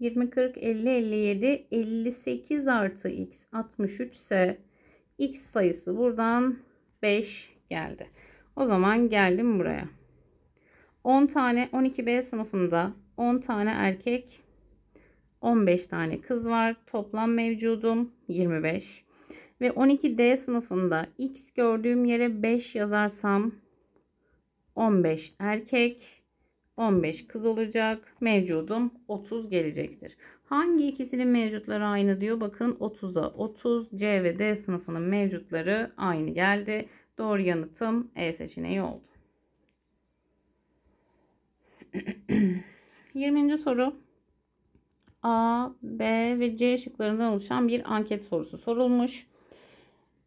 [SPEAKER 1] 20, 40, 50, 57, 58 artı x 63 ise x sayısı buradan 5 geldi. O zaman geldim buraya. 10 tane 12B sınıfında 10 tane erkek 15 tane kız var. Toplam mevcudum 25. Ve 12D sınıfında x gördüğüm yere 5 yazarsam 15 erkek 15 kız olacak. Mevcudum 30 gelecektir. Hangi ikisinin mevcutları aynı diyor. Bakın 30'a 30 C ve D sınıfının mevcutları aynı geldi. Doğru yanıtım E seçeneği oldu. 20. soru. A, B ve C şıklarından oluşan bir anket sorusu sorulmuş.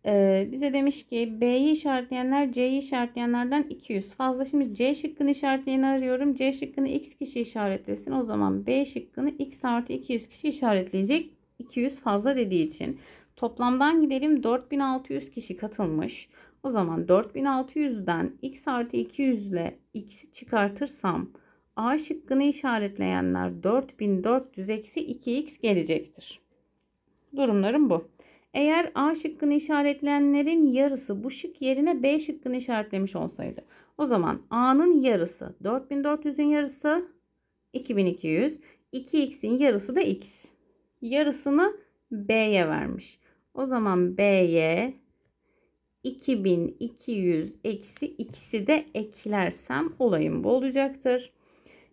[SPEAKER 1] Ee, bize demiş ki B'yi işaretleyenler C'yi işaretleyenlerden 200 fazla. Şimdi C şıkkını işaretleyeni arıyorum. C şıkkını X kişi işaretlesin. O zaman B şıkkını X artı 200 kişi işaretleyecek. 200 fazla dediği için. Toplamdan gidelim 4600 kişi katılmış. O zaman 4600'den x artı 200 ile x'i çıkartırsam A şıkkını işaretleyenler 4400 eksi 2x gelecektir. Durumlarım bu. Eğer A şıkkını işaretleyenlerin yarısı bu şık yerine B şıkkını işaretlemiş olsaydı. O zaman A'nın yarısı 4400'ün yarısı 2200. 2x'in yarısı da x. Yarısını B'ye vermiş. O zaman B'ye 2200 eksi x'i de eklersem olayım bu olacaktır.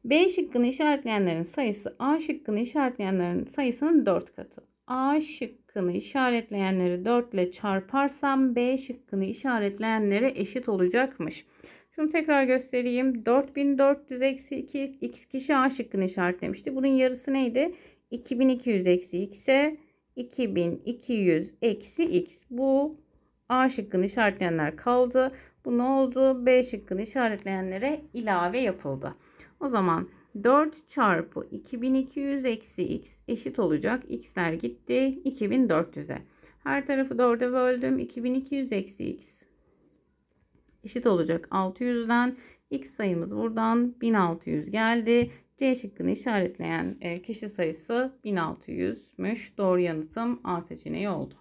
[SPEAKER 1] B şıkkını işaretleyenlerin sayısı A şıkkını işaretleyenlerin sayısının 4 katı. A şıkkını işaretleyenleri 4 ile çarparsam B şıkkını işaretleyenlere eşit olacakmış. Şunu tekrar göstereyim. 4400 eksi 2 x kişi A şıkkını işaretlemişti. Bunun yarısı neydi? 2200 eksi x'e 2200 eksi x. Bu A şıkkını işaretleyenler kaldı. Bu ne oldu? B şıkkını işaretleyenlere ilave yapıldı. O zaman 4 çarpı 2200 eksi x eşit olacak. x'ler gitti 2400'e. Her tarafı 4'e böldüm. 2200 eksi x eşit olacak 600'den. x sayımız buradan 1600 geldi. C şıkkını işaretleyen e, kişi sayısı 1600'müş. Doğru yanıtım A seçeneği oldu.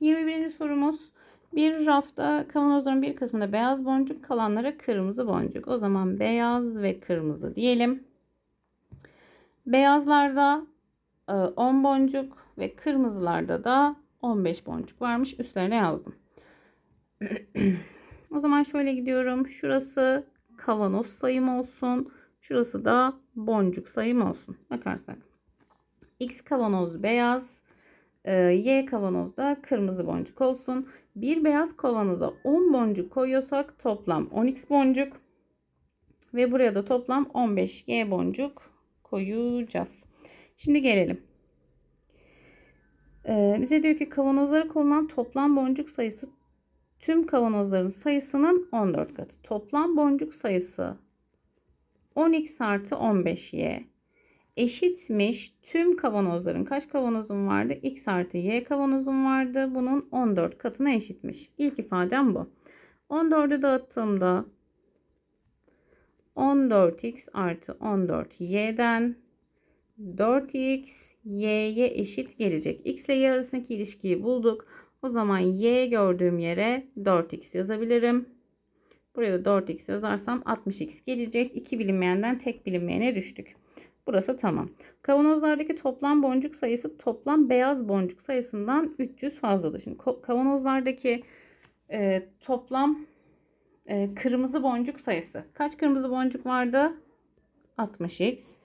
[SPEAKER 1] 21. sorumuz. Bir rafta kavanozların bir kısmında beyaz boncuk kalanlara kırmızı boncuk. O zaman beyaz ve kırmızı diyelim. Beyazlarda 10 e, boncuk ve kırmızılarda da 15 boncuk varmış. Üstlerine yazdım. o zaman şöyle gidiyorum. Şurası kavanoz sayım olsun. Şurası da boncuk sayım olsun. Bakarsak. X kavanoz beyaz. Ee, y kavanozda kırmızı boncuk olsun. Bir beyaz kavanoza 10 boncuk koyuyorsak toplam 10x boncuk ve buraya da toplam 15Y boncuk koyacağız. Şimdi gelelim. Ee, bize diyor ki kavanozlara konulan toplam boncuk sayısı tüm kavanozların sayısının 14 katı. Toplam boncuk sayısı 10x artı 15y eşitmiş tüm kavanozların kaç kavanozum vardı? X artı Y kavanozum vardı. Bunun 14 katına eşitmiş. İlk ifadem bu. 14'ü dağıttığımda 14x artı 14y'den 4x y'ye eşit gelecek. X ile y arasındaki ilişkiyi bulduk. O zaman y gördüğüm yere 4x yazabilirim. Buraya da 4x yazarsam 60x gelecek. 2 bilinmeyenden tek bilinmeyene düştük. Burası tamam. Kavanozlardaki toplam boncuk sayısı toplam beyaz boncuk sayısından 300 fazladır. Şimdi kavanozlardaki e, toplam e, kırmızı boncuk sayısı. Kaç kırmızı boncuk vardı? 60x.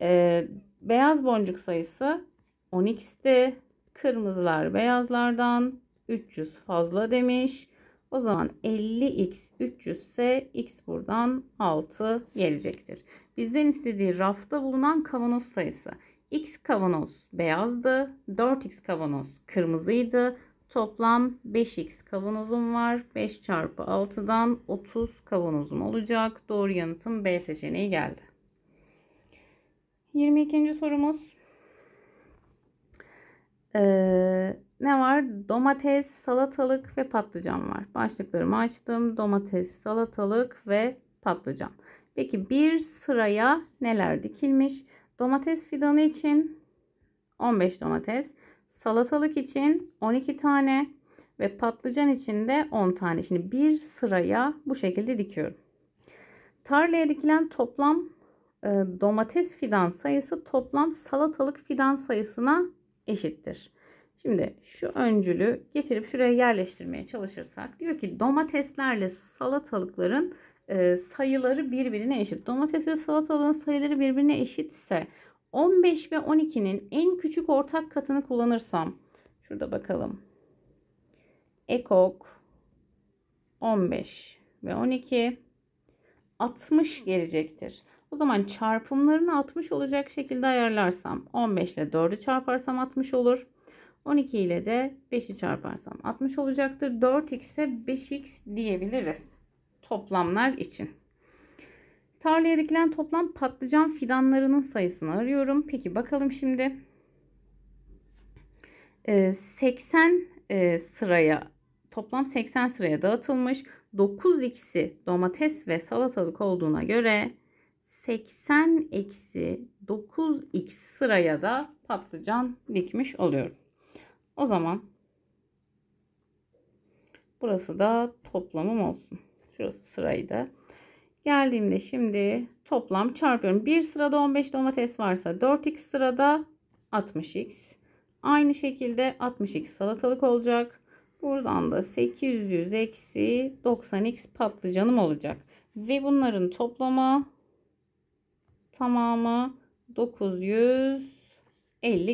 [SPEAKER 1] E, beyaz boncuk sayısı 10x'ti. Kırmızılar beyazlardan 300 fazla demiş. O zaman 50x 300 ise x buradan 6 gelecektir. Bizden istediği rafta bulunan kavanoz sayısı. X kavanoz beyazdı, 4x kavanoz kırmızıydı. Toplam 5x kavanozum var. 5 çarpı 6'dan 30 kavanozum olacak. Doğru yanıtım B seçeneği geldi. 22. sorumuz. Ee, ne var? Domates, salatalık ve patlıcan var. Başlıklarımı açtım. Domates, salatalık ve patlıcan. Peki bir sıraya neler dikilmiş? Domates fidanı için 15 domates, salatalık için 12 tane ve patlıcan için de 10 tane. Şimdi bir sıraya bu şekilde dikiyorum. Tarlaya dikilen toplam e, domates fidan sayısı toplam salatalık fidan sayısına eşittir. Şimdi şu öncülü getirip şuraya yerleştirmeye çalışırsak diyor ki domateslerle salatalıkların e, sayıları birbirine eşit. Domates ve salatalığın sayıları birbirine eşitse 15 ve 12'nin en küçük ortak katını kullanırsam şurada bakalım. Ekok 15 ve 12 60 gelecektir. O zaman çarpımlarını 60 olacak şekilde ayarlarsam 15 ile 4'ü çarparsam 60 olur. 12 ile de 5'i çarparsam 60 olacaktır. 4x ise 5x diyebiliriz toplamlar için. Tarlaya dikilen toplam patlıcan fidanlarının sayısını arıyorum. Peki bakalım şimdi. 80 ee, e, sıraya toplam 80 sıraya dağıtılmış. 9x'i domates ve salatalık olduğuna göre 80 eksi 9x sıraya da patlıcan dikmiş oluyorum. O zaman burası da toplamım olsun. Şurası sırayı da. Geldiğimde şimdi toplam çarpıyorum. Bir sırada 15 domates varsa 4x sırada 60x. Aynı şekilde 60x salatalık olacak. Buradan da 800 eksi 90x patlıcanım olacak. Ve bunların toplamı tamamı 950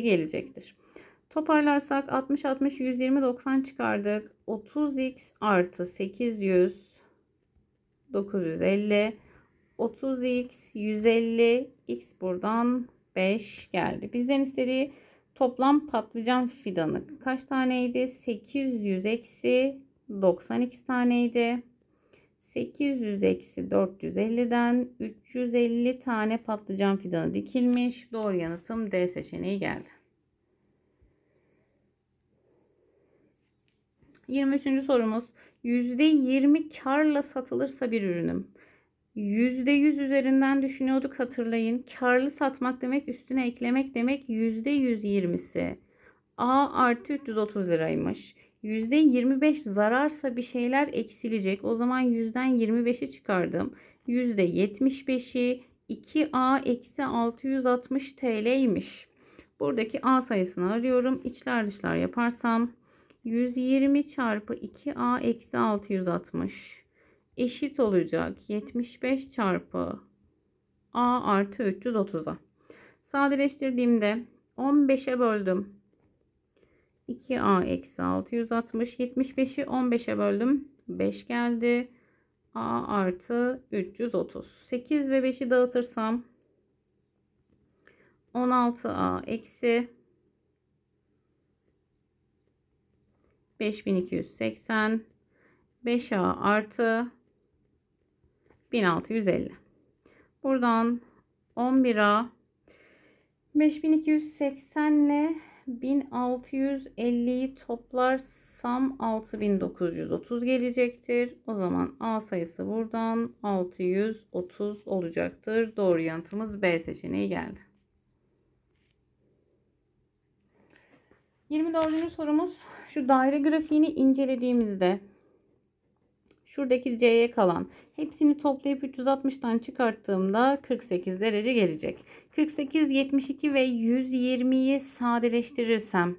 [SPEAKER 1] gelecektir. Toparlarsak 60 60 120 90 çıkardık. 30x artı 800 950 30x 150 x buradan 5 geldi. Bizden istediği toplam patlıcan fidanı kaç taneydi? 800 eksi 92 taneydi. 800 eksi 450'den 350 tane patlıcan fidanı dikilmiş. Doğru yanıtım D seçeneği geldi. 23. sorumuz. %20 karla satılırsa bir ürünüm. %100 üzerinden düşünüyorduk hatırlayın. Karlı satmak demek üstüne eklemek demek %120'si. A artı 330 liraymış. %25 zararsa bir şeyler eksilecek. O zaman yüzden 25'i çıkardım. %75'i 2A eksi 660 TL'ymiş. Buradaki A sayısını arıyorum. İçler dışlar yaparsam 120 çarpı 2a eksi 660 eşit olacak 75 çarpı a artı 330'a. Sadeleştirdiğimde 15'e böldüm. 2a eksi 660 75'i 15'e böldüm. 5 geldi. a artı 330. 8 ve 5'i dağıtırsam 16a eksi 5280 5A artı 1650. Buradan 11A 5280 ile 1650'yi toplarsam 6930 gelecektir. O zaman A sayısı buradan 630 olacaktır. Doğru yanıtımız B seçeneği geldi. 24. sorumuz şu daire grafiğini incelediğimizde şuradaki C'ye kalan hepsini toplayıp 360'tan çıkarttığımda 48 derece gelecek. 48, 72 ve 120'yi sadeleştirirsem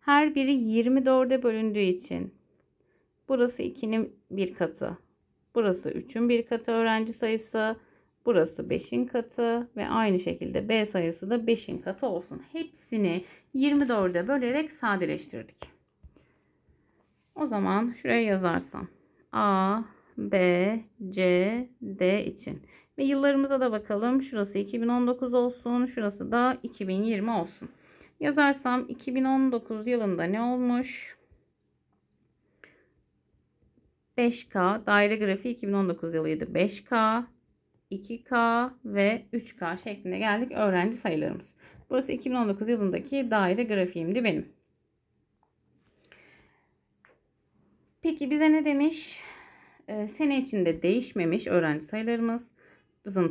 [SPEAKER 1] her biri 24'e bölündüğü için burası 2'nin bir katı. Burası 3'ün bir katı öğrenci sayısı. Burası 5'in katı ve aynı şekilde B sayısı da 5'in katı olsun. Hepsini 24'e bölerek sadeleştirdik. O zaman şuraya yazarsam A, B, C, D için. Ve yıllarımıza da bakalım. Şurası 2019 olsun. Şurası da 2020 olsun. Yazarsam 2019 yılında ne olmuş? 5K daire grafiği 2019 yılıydı. 5K 2K ve 3K şeklinde geldik öğrenci sayılarımız. Burası 2019 yılındaki daire grafiğimdi benim. Peki bize ne demiş? Ee, sene içinde değişmemiş öğrenci sayılarımız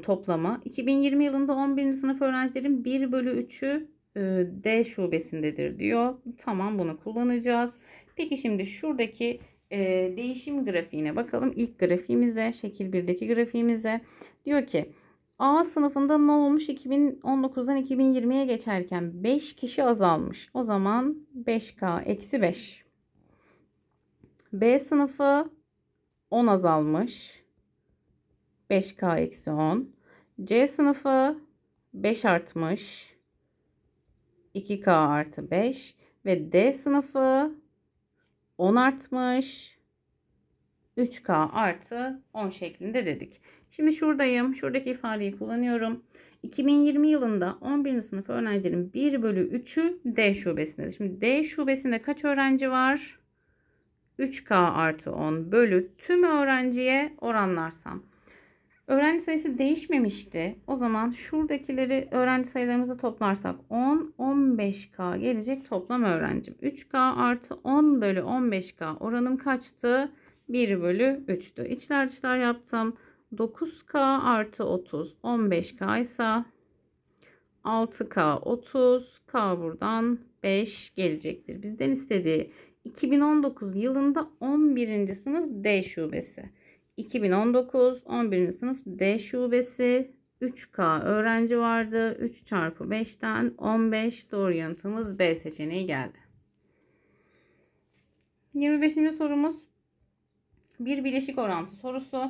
[SPEAKER 1] toplamı. 2020 yılında 11. sınıf öğrencilerin 1 bölü 3'ü e, D şubesindedir diyor. Tamam bunu kullanacağız. Peki şimdi şuradaki e, değişim grafiğine bakalım. İlk grafiğimize, şekil 1'deki grafiğimize diyor ki A sınıfında ne olmuş 2019'dan 2020'ye geçerken 5 kişi azalmış. O zaman 5K eksi 5. B sınıfı 10 azalmış. 5K eksi 10. C sınıfı 5 artmış. 2K artı 5 ve D sınıfı 10 artmış. 3K artı 10 şeklinde dedik. Şimdi şuradayım. Şuradaki ifadeyi kullanıyorum. 2020 yılında 11. sınıf öğrencilerin 1 bölü 3'ü D şubesinde. Şimdi D şubesinde kaç öğrenci var? 3K artı 10 bölü tüm öğrenciye oranlarsam. Öğrenci sayısı değişmemişti. O zaman şuradakileri öğrenci sayılarımızı toplarsak 10, 15K gelecek toplam öğrencim. 3K artı 10 bölü 15K oranım kaçtı? 1 bölü 3'tü. İçler dışlar yaptım. 9K artı 30, 15K ise 6K 30, K buradan 5 gelecektir. Bizden istediği 2019 yılında 11. sınıf D şubesi. 2019 11. sınıf D şubesi 3K öğrenci vardı. 3 çarpı 5'ten 15 doğru yanıtımız B seçeneği geldi. 25. sorumuz bir bileşik orantı sorusu.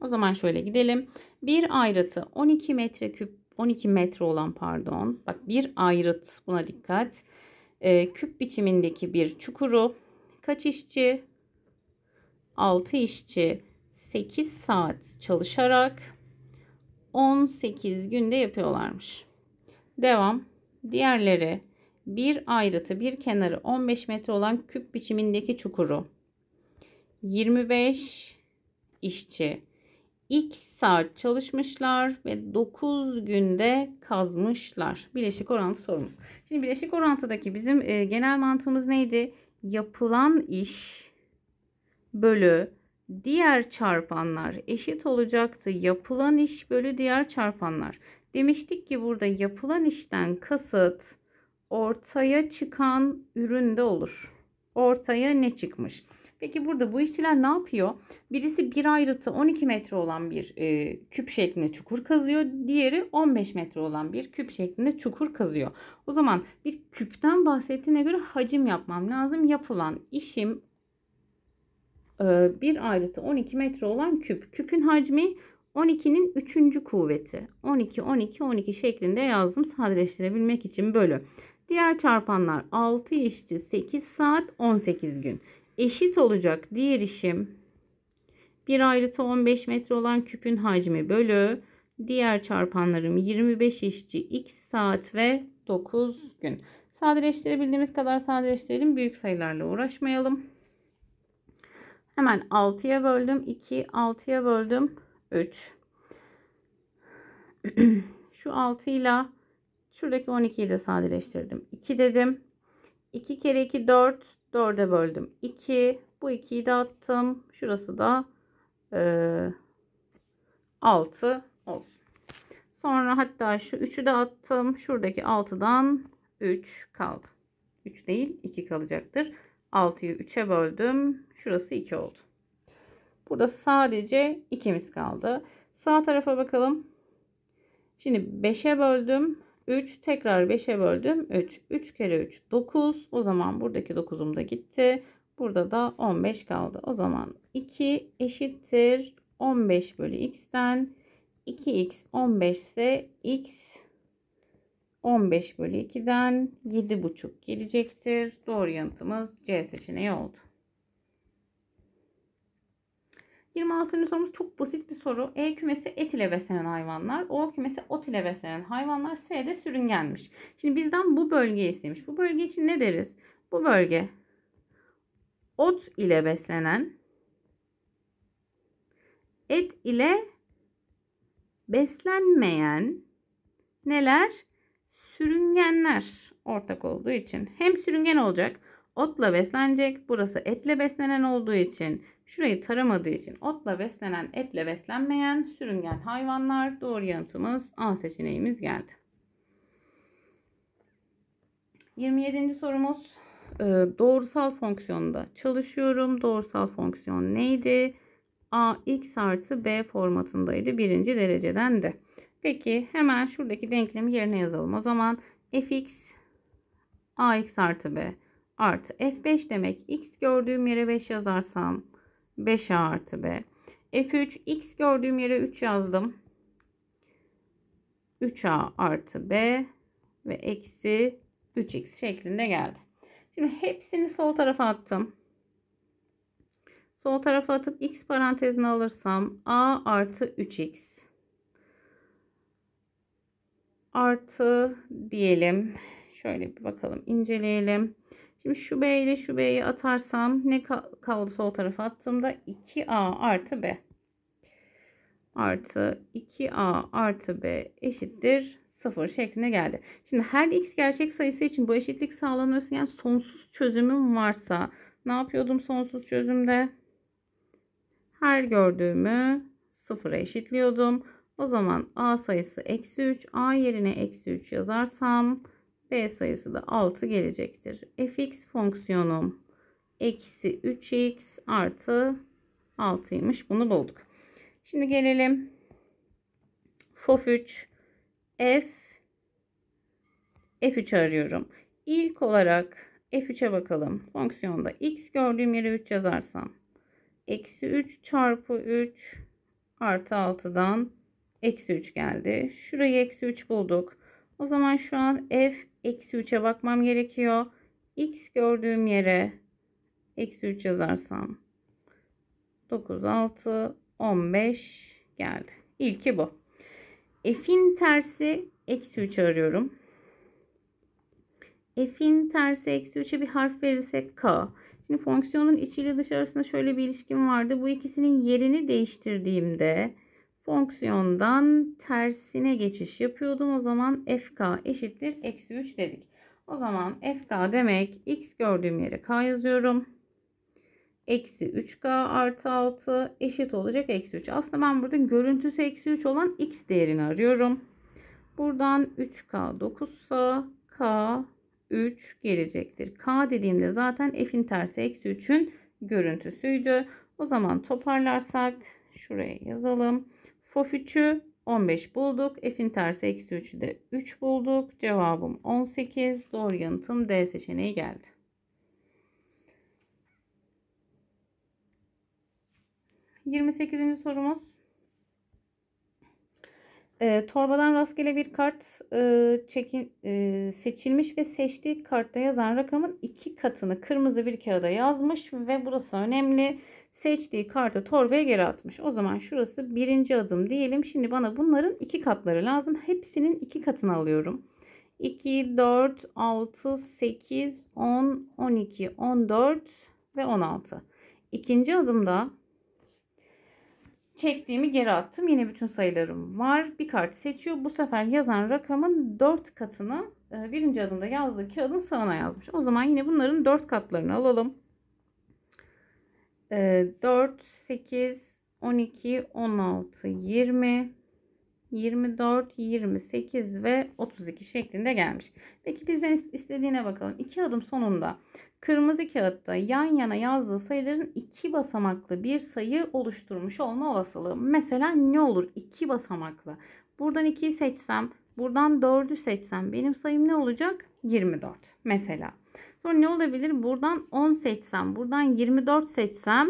[SPEAKER 1] O zaman şöyle gidelim. Bir ayrıtı 12 metreküp 12 metre olan pardon. Bak bir ayrıt buna dikkat. Ee, küp biçimindeki bir çukuru kaç işçi? 6 işçi 8 saat çalışarak 18 günde yapıyorlarmış. Devam. Diğerleri bir ayrıtı bir kenarı 15 metre olan küp biçimindeki çukuru 25 işçi x saat çalışmışlar ve 9 günde kazmışlar. Bileşik orantı sorumuz. Şimdi bileşik orantıdaki bizim e, genel mantığımız neydi? Yapılan iş bölü diğer çarpanlar eşit olacaktı. Yapılan iş bölü diğer çarpanlar. Demiştik ki burada yapılan işten kasıt ortaya çıkan üründe olur. Ortaya ne çıkmış? Peki burada bu işçiler ne yapıyor? Birisi bir ayrıtı 12 metre olan bir e, küp şeklinde çukur kazıyor. Diğeri 15 metre olan bir küp şeklinde çukur kazıyor. O zaman bir küpten bahsettiğine göre hacim yapmam lazım. Yapılan işim ee, bir ayrıtı 12 metre olan küp. Küpün hacmi 12'nin 3. kuvveti. 12, 12, 12 şeklinde yazdım sadeleştirebilmek için bölü. Diğer çarpanlar 6 işçi 8 saat 18 gün. Eşit olacak diğer işim bir ayrıtı 15 metre olan küpün hacmi bölü. Diğer çarpanlarım 25 işçi x saat ve 9 gün. Sadeleştirebildiğimiz kadar sadeleştirelim. Büyük sayılarla uğraşmayalım. Hemen 6'ya böldüm. 2, 6'ya böldüm. 3. Şu 6 ile şuradaki 12'yi de sadeleştirdim. 2 dedim. 2 kere 2 4. 4'e böldüm. 2. Bu 2'yi de attım. Şurası da e, 6 olsun. Sonra hatta şu 3'ü de attım. Şuradaki 6'dan 3 kaldı. 3 değil 2 kalacaktır. 6'yı 3'e böldüm. Şurası 2 oldu. Burada sadece ikimiz kaldı. Sağ tarafa bakalım. Şimdi 5'e böldüm. 3 tekrar 5'e böldüm. 3. 3 kere 3 9. O zaman buradaki 9'um da gitti. Burada da 15 kaldı. O zaman 2 eşittir 15 bölü x'ten 2x 15 ise x 15 bölü 2'den 7,5 gelecektir. Doğru yanıtımız C seçeneği oldu. 26. sorumuz çok basit bir soru. E kümesi et ile beslenen hayvanlar, O kümesi ot ile beslenen hayvanlar, S de sürüngenmiş. Şimdi bizden bu bölge istemiş. Bu bölge için ne deriz? Bu bölge ot ile beslenen, et ile beslenmeyen neler? sürüngenler ortak olduğu için hem sürüngen olacak otla beslenecek. Burası etle beslenen olduğu için şurayı taramadığı için otla beslenen etle beslenmeyen sürüngen hayvanlar doğru yanıtımız A seçeneğimiz geldi. 27. sorumuz e, doğrusal fonksiyonda çalışıyorum. Doğrusal fonksiyon neydi? ax artı b formatındaydı birinci dereceden de. Peki hemen şuradaki denklemi yerine yazalım. O zaman fx ax artı b artı f5 demek x gördüğüm yere 5 yazarsam 5a artı b. f3 x gördüğüm yere 3 yazdım. 3a artı b ve eksi 3x şeklinde geldi. Şimdi hepsini sol tarafa attım. Sol tarafa atıp x parantezine alırsam a artı 3x artı diyelim. Şöyle bir bakalım inceleyelim. Şimdi şu B ile şu B'yi atarsam ne kaldı sol tarafa attığımda 2A artı B. Artı 2A artı B eşittir 0 şeklinde geldi. Şimdi her x gerçek sayısı için bu eşitlik sağlanıyorsa yani sonsuz çözümüm varsa ne yapıyordum sonsuz çözümde? Her gördüğümü sıfıra eşitliyordum. O zaman A sayısı eksi 3. A yerine eksi 3 yazarsam B sayısı da 6 gelecektir. fx fonksiyonum eksi 3x artı 6'ymış. Bunu bulduk. Şimdi gelelim. Fof3 f f3 arıyorum. İlk olarak f3'e bakalım. Fonksiyonda x gördüğüm yere 3 yazarsam. Eksi 3 çarpı 3 artı 6'dan eksi 3 geldi. Şurayı eksi 3 bulduk. O zaman şu an f eksi 3'e bakmam gerekiyor. x gördüğüm yere eksi 3 yazarsam 9, 6, 15 geldi. İlki bu. F'in tersi eksi 3 arıyorum. F'in tersi eksi 3'e bir harf verirsek k. Şimdi fonksiyonun içi ile dışarısında şöyle bir ilişkin vardı. Bu ikisinin yerini değiştirdiğimde fonksiyondan tersine geçiş yapıyordum. O zaman fk eşittir eksi 3 dedik. O zaman fk demek x gördüğüm yere k yazıyorum. Eksi 3k artı 6 eşit olacak eksi 3. Aslında ben burada görüntüsü eksi 3 olan x değerini arıyorum. Buradan 3k 9 sa k 3 gelecektir. K dediğimde zaten f'in tersi eksi 3'ün görüntüsüydü. O zaman toparlarsak şuraya yazalım. Fof 3'ü 15 bulduk. F'in tersi eksi 3'ü de 3 bulduk. Cevabım 18. Doğru yanıtım D seçeneği geldi. Yirmi sekizinci sorumuz. E, torbadan rastgele bir kart e, çekin, e, seçilmiş ve seçtiği kartta yazan rakamın iki katını kırmızı bir kağıda yazmış ve burası önemli seçtiği kartı torbaya geri atmış. O zaman şurası birinci adım diyelim. Şimdi bana bunların iki katları lazım. Hepsinin iki katını alıyorum. 2, 4, 6, 8, 10, 12, 14 ve 16. İkinci adımda çektiğimi geri attım. Yine bütün sayılarım var. Bir kart seçiyor. Bu sefer yazan rakamın 4 katını e, birinci adımda yazdığı kağıdın sağına yazmış. O zaman yine bunların 4 katlarını alalım. 4, 8, 12, 16, 20, 24, 28 ve 32 şeklinde gelmiş. Peki bizden istediğine bakalım. İki adım sonunda kırmızı kağıtta yan yana yazdığı sayıların iki basamaklı bir sayı oluşturmuş olma olasılığı. Mesela ne olur? İki basamaklı. Buradan 2'yi seçsem, buradan 4'ü seçsem benim sayım ne olacak? 24 mesela. Sonra ne olabilir? Buradan 10 seçsem, buradan 24 seçsem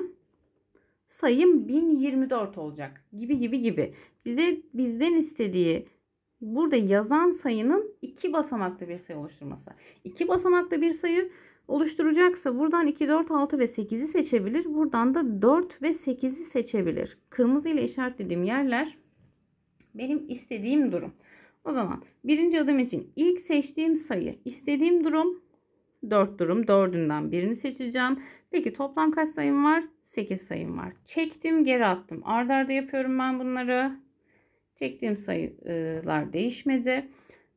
[SPEAKER 1] sayım 1024 olacak gibi gibi gibi. Bize bizden istediği burada yazan sayının iki basamaklı bir sayı oluşturması. İki basamaklı bir sayı oluşturacaksa buradan 2, 4, 6 ve 8'i seçebilir. Buradan da 4 ve 8'i seçebilir. Kırmızı ile işaretlediğim yerler benim istediğim durum. O zaman birinci adım için ilk seçtiğim sayı istediğim durum 4 durum. dördünden birini seçeceğim. Peki toplam kaç sayım var? 8 sayım var. Çektim geri attım. Arda arda yapıyorum ben bunları. Çektiğim sayılar değişmedi.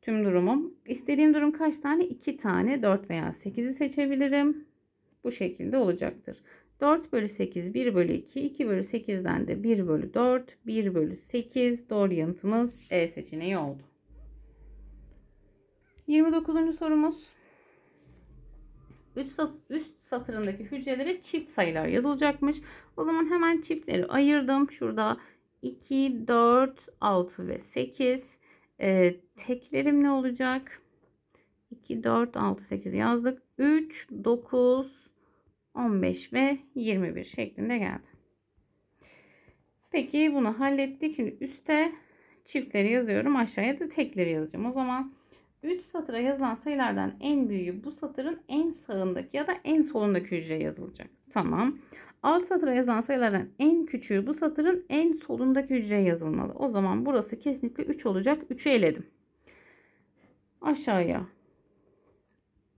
[SPEAKER 1] Tüm durumum. İstediğim durum kaç tane? 2 tane 4 veya 8'i seçebilirim. Bu şekilde olacaktır. 4 bölü 8 1 bölü 2 2 bölü 8'den de 1 bölü 4 1 bölü 8 doğru yanıtımız E seçeneği oldu. 29. sorumuz üst, satırındaki hücrelere çift sayılar yazılacakmış. O zaman hemen çiftleri ayırdım. Şurada 2, 4, 6 ve 8. Ee, teklerim ne olacak? 2, 4, 6, 8 yazdık. 3, 9, 15 ve 21 şeklinde geldi. Peki bunu hallettik. Şimdi üste çiftleri yazıyorum. Aşağıya da tekleri yazacağım. O zaman 3 satıra yazılan sayılardan en büyüğü bu satırın en sağındaki ya da en solundaki hücreye yazılacak. Tamam. Alt satıra yazılan sayılardan en küçüğü bu satırın en solundaki hücreye yazılmalı. O zaman burası kesinlikle 3 olacak. 3'ü eledim. Aşağıya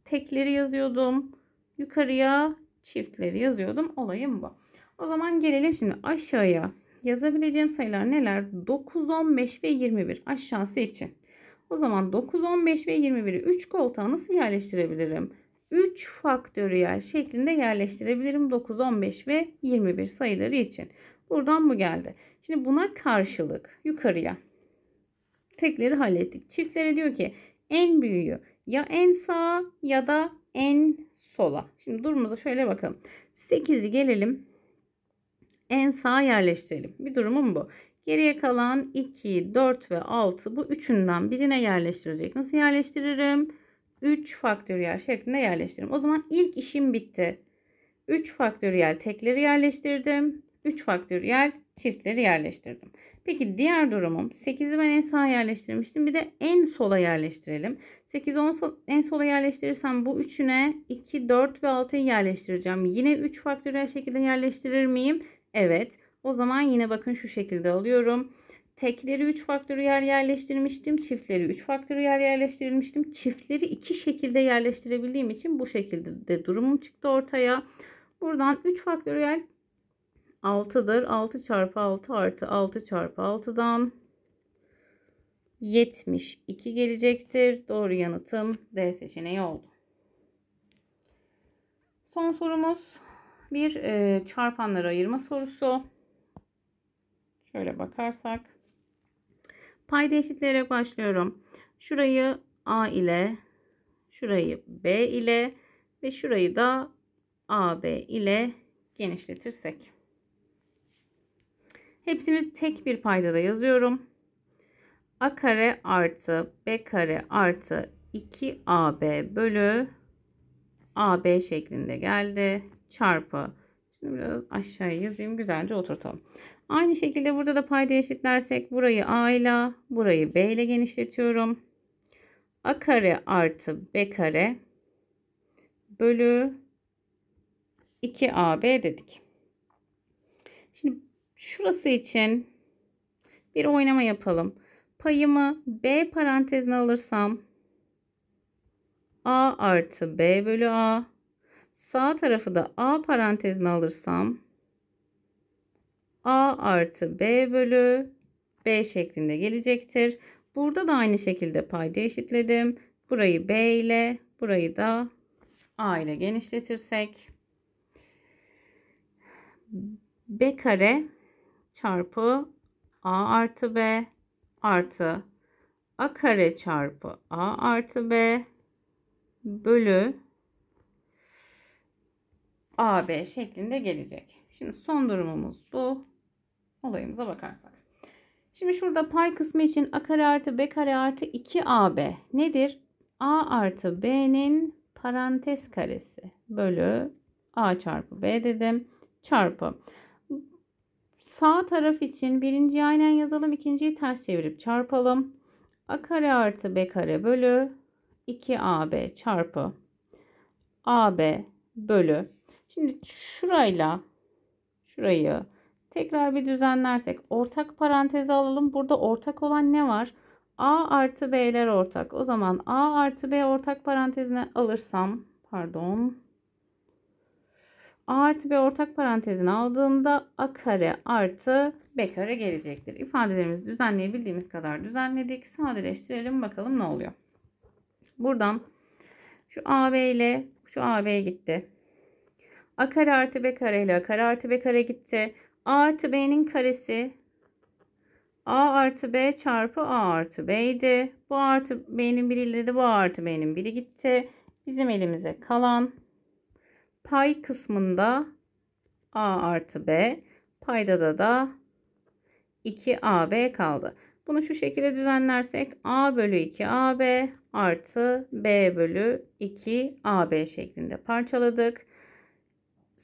[SPEAKER 1] tekleri yazıyordum. Yukarıya çiftleri yazıyordum. Olayım bu. O zaman gelelim şimdi aşağıya yazabileceğim sayılar neler? 9, 15 ve 21 aşağısı için. O zaman 9, 15 ve 21'i 3 koltuğa nasıl yerleştirebilirim? 3 faktöriyel şeklinde yerleştirebilirim 9, 15 ve 21 sayıları için. Buradan bu geldi. Şimdi buna karşılık yukarıya tekleri hallettik. Çiftlere diyor ki en büyüğü ya en sağa ya da en sola. Şimdi durumumuza şöyle bakalım. 8'i gelelim en sağa yerleştirelim. Bir durumum bu. Geriye kalan 2, 4 ve 6 bu üçünden birine yerleştirecek. Nasıl yerleştiririm? 3 faktöriyel şeklinde yerleştiririm. O zaman ilk işim bitti. 3 faktöriyel tekleri yerleştirdim. 3 faktöriyel çiftleri yerleştirdim. Peki diğer durumum 8'i ben en sağa yerleştirmiştim. Bir de en sola yerleştirelim. 8'i 10 en sola yerleştirirsem bu üçüne 2, 4 ve 6'yı yerleştireceğim. Yine 3 faktöriyel şekilde yerleştirir miyim? Evet. O zaman yine bakın şu şekilde alıyorum. Tekleri 3 faktöriyel yerleştirmiştim. Çiftleri 3 faktöriyel yerleştirmiştim. Çiftleri iki şekilde yerleştirebildiğim için bu şekilde de durumum çıktı ortaya. Buradan 3 faktöriyel 6'dır. 6 çarpı 6 artı 6 çarpı 6'dan 72 gelecektir. Doğru yanıtım D seçeneği oldu. Son sorumuz bir e, çarpanları ayırma sorusu. Şöyle bakarsak. Payda eşitleyerek başlıyorum. Şurayı A ile, şurayı B ile ve şurayı da AB ile genişletirsek. Hepsini tek bir payda da yazıyorum. A kare artı B kare artı 2AB bölü AB şeklinde geldi. Çarpı. Şimdi biraz aşağıya yazayım. Güzelce oturtalım. Aynı şekilde burada da payda eşitlersek burayı a ile burayı b ile genişletiyorum. a kare artı b kare bölü 2ab dedik. Şimdi şurası için bir oynama yapalım. Payımı b parantezine alırsam a artı b bölü a sağ tarafı da a parantezine alırsam A artı B bölü B şeklinde gelecektir. Burada da aynı şekilde payda eşitledim. Burayı B ile burayı da A ile genişletirsek B kare çarpı A artı B artı A kare çarpı A artı B bölü AB şeklinde gelecek. Şimdi son durumumuz bu olayımıza bakarsak. Şimdi şurada pay kısmı için a kare artı b kare artı 2ab nedir? a artı b'nin parantez karesi bölü a çarpı b dedim çarpı. Sağ taraf için birinciyi aynen yazalım ikinciyi ters çevirip çarpalım. a kare artı b kare bölü 2ab çarpı ab bölü. Şimdi şurayla şurayı Tekrar bir düzenlersek ortak parantezi alalım. Burada ortak olan ne var? A artı B'ler ortak. O zaman A artı B ortak parantezine alırsam pardon. A artı B ortak parantezine aldığımda A kare artı B kare gelecektir. İfadelerimizi düzenleyebildiğimiz kadar düzenledik. Sadeleştirelim bakalım ne oluyor. Buradan şu AB ile şu AB gitti. A kare artı B kare ile A kare artı B kare gitti. A artı B'nin karesi A artı B çarpı A artı B'ydi. Bu artı B'nin biri de bu artı B'nin biri gitti. Bizim elimize kalan pay kısmında A artı B paydada da 2AB kaldı. Bunu şu şekilde düzenlersek A bölü 2AB artı B bölü 2AB şeklinde parçaladık.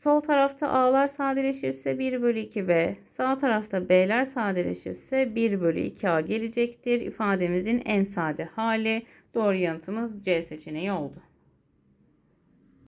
[SPEAKER 1] Sol tarafta A'lar sadeleşirse 1 bölü 2B, sağ tarafta B'ler sadeleşirse 1 bölü 2A gelecektir. İfademizin en sade hali doğru yanıtımız C seçeneği oldu.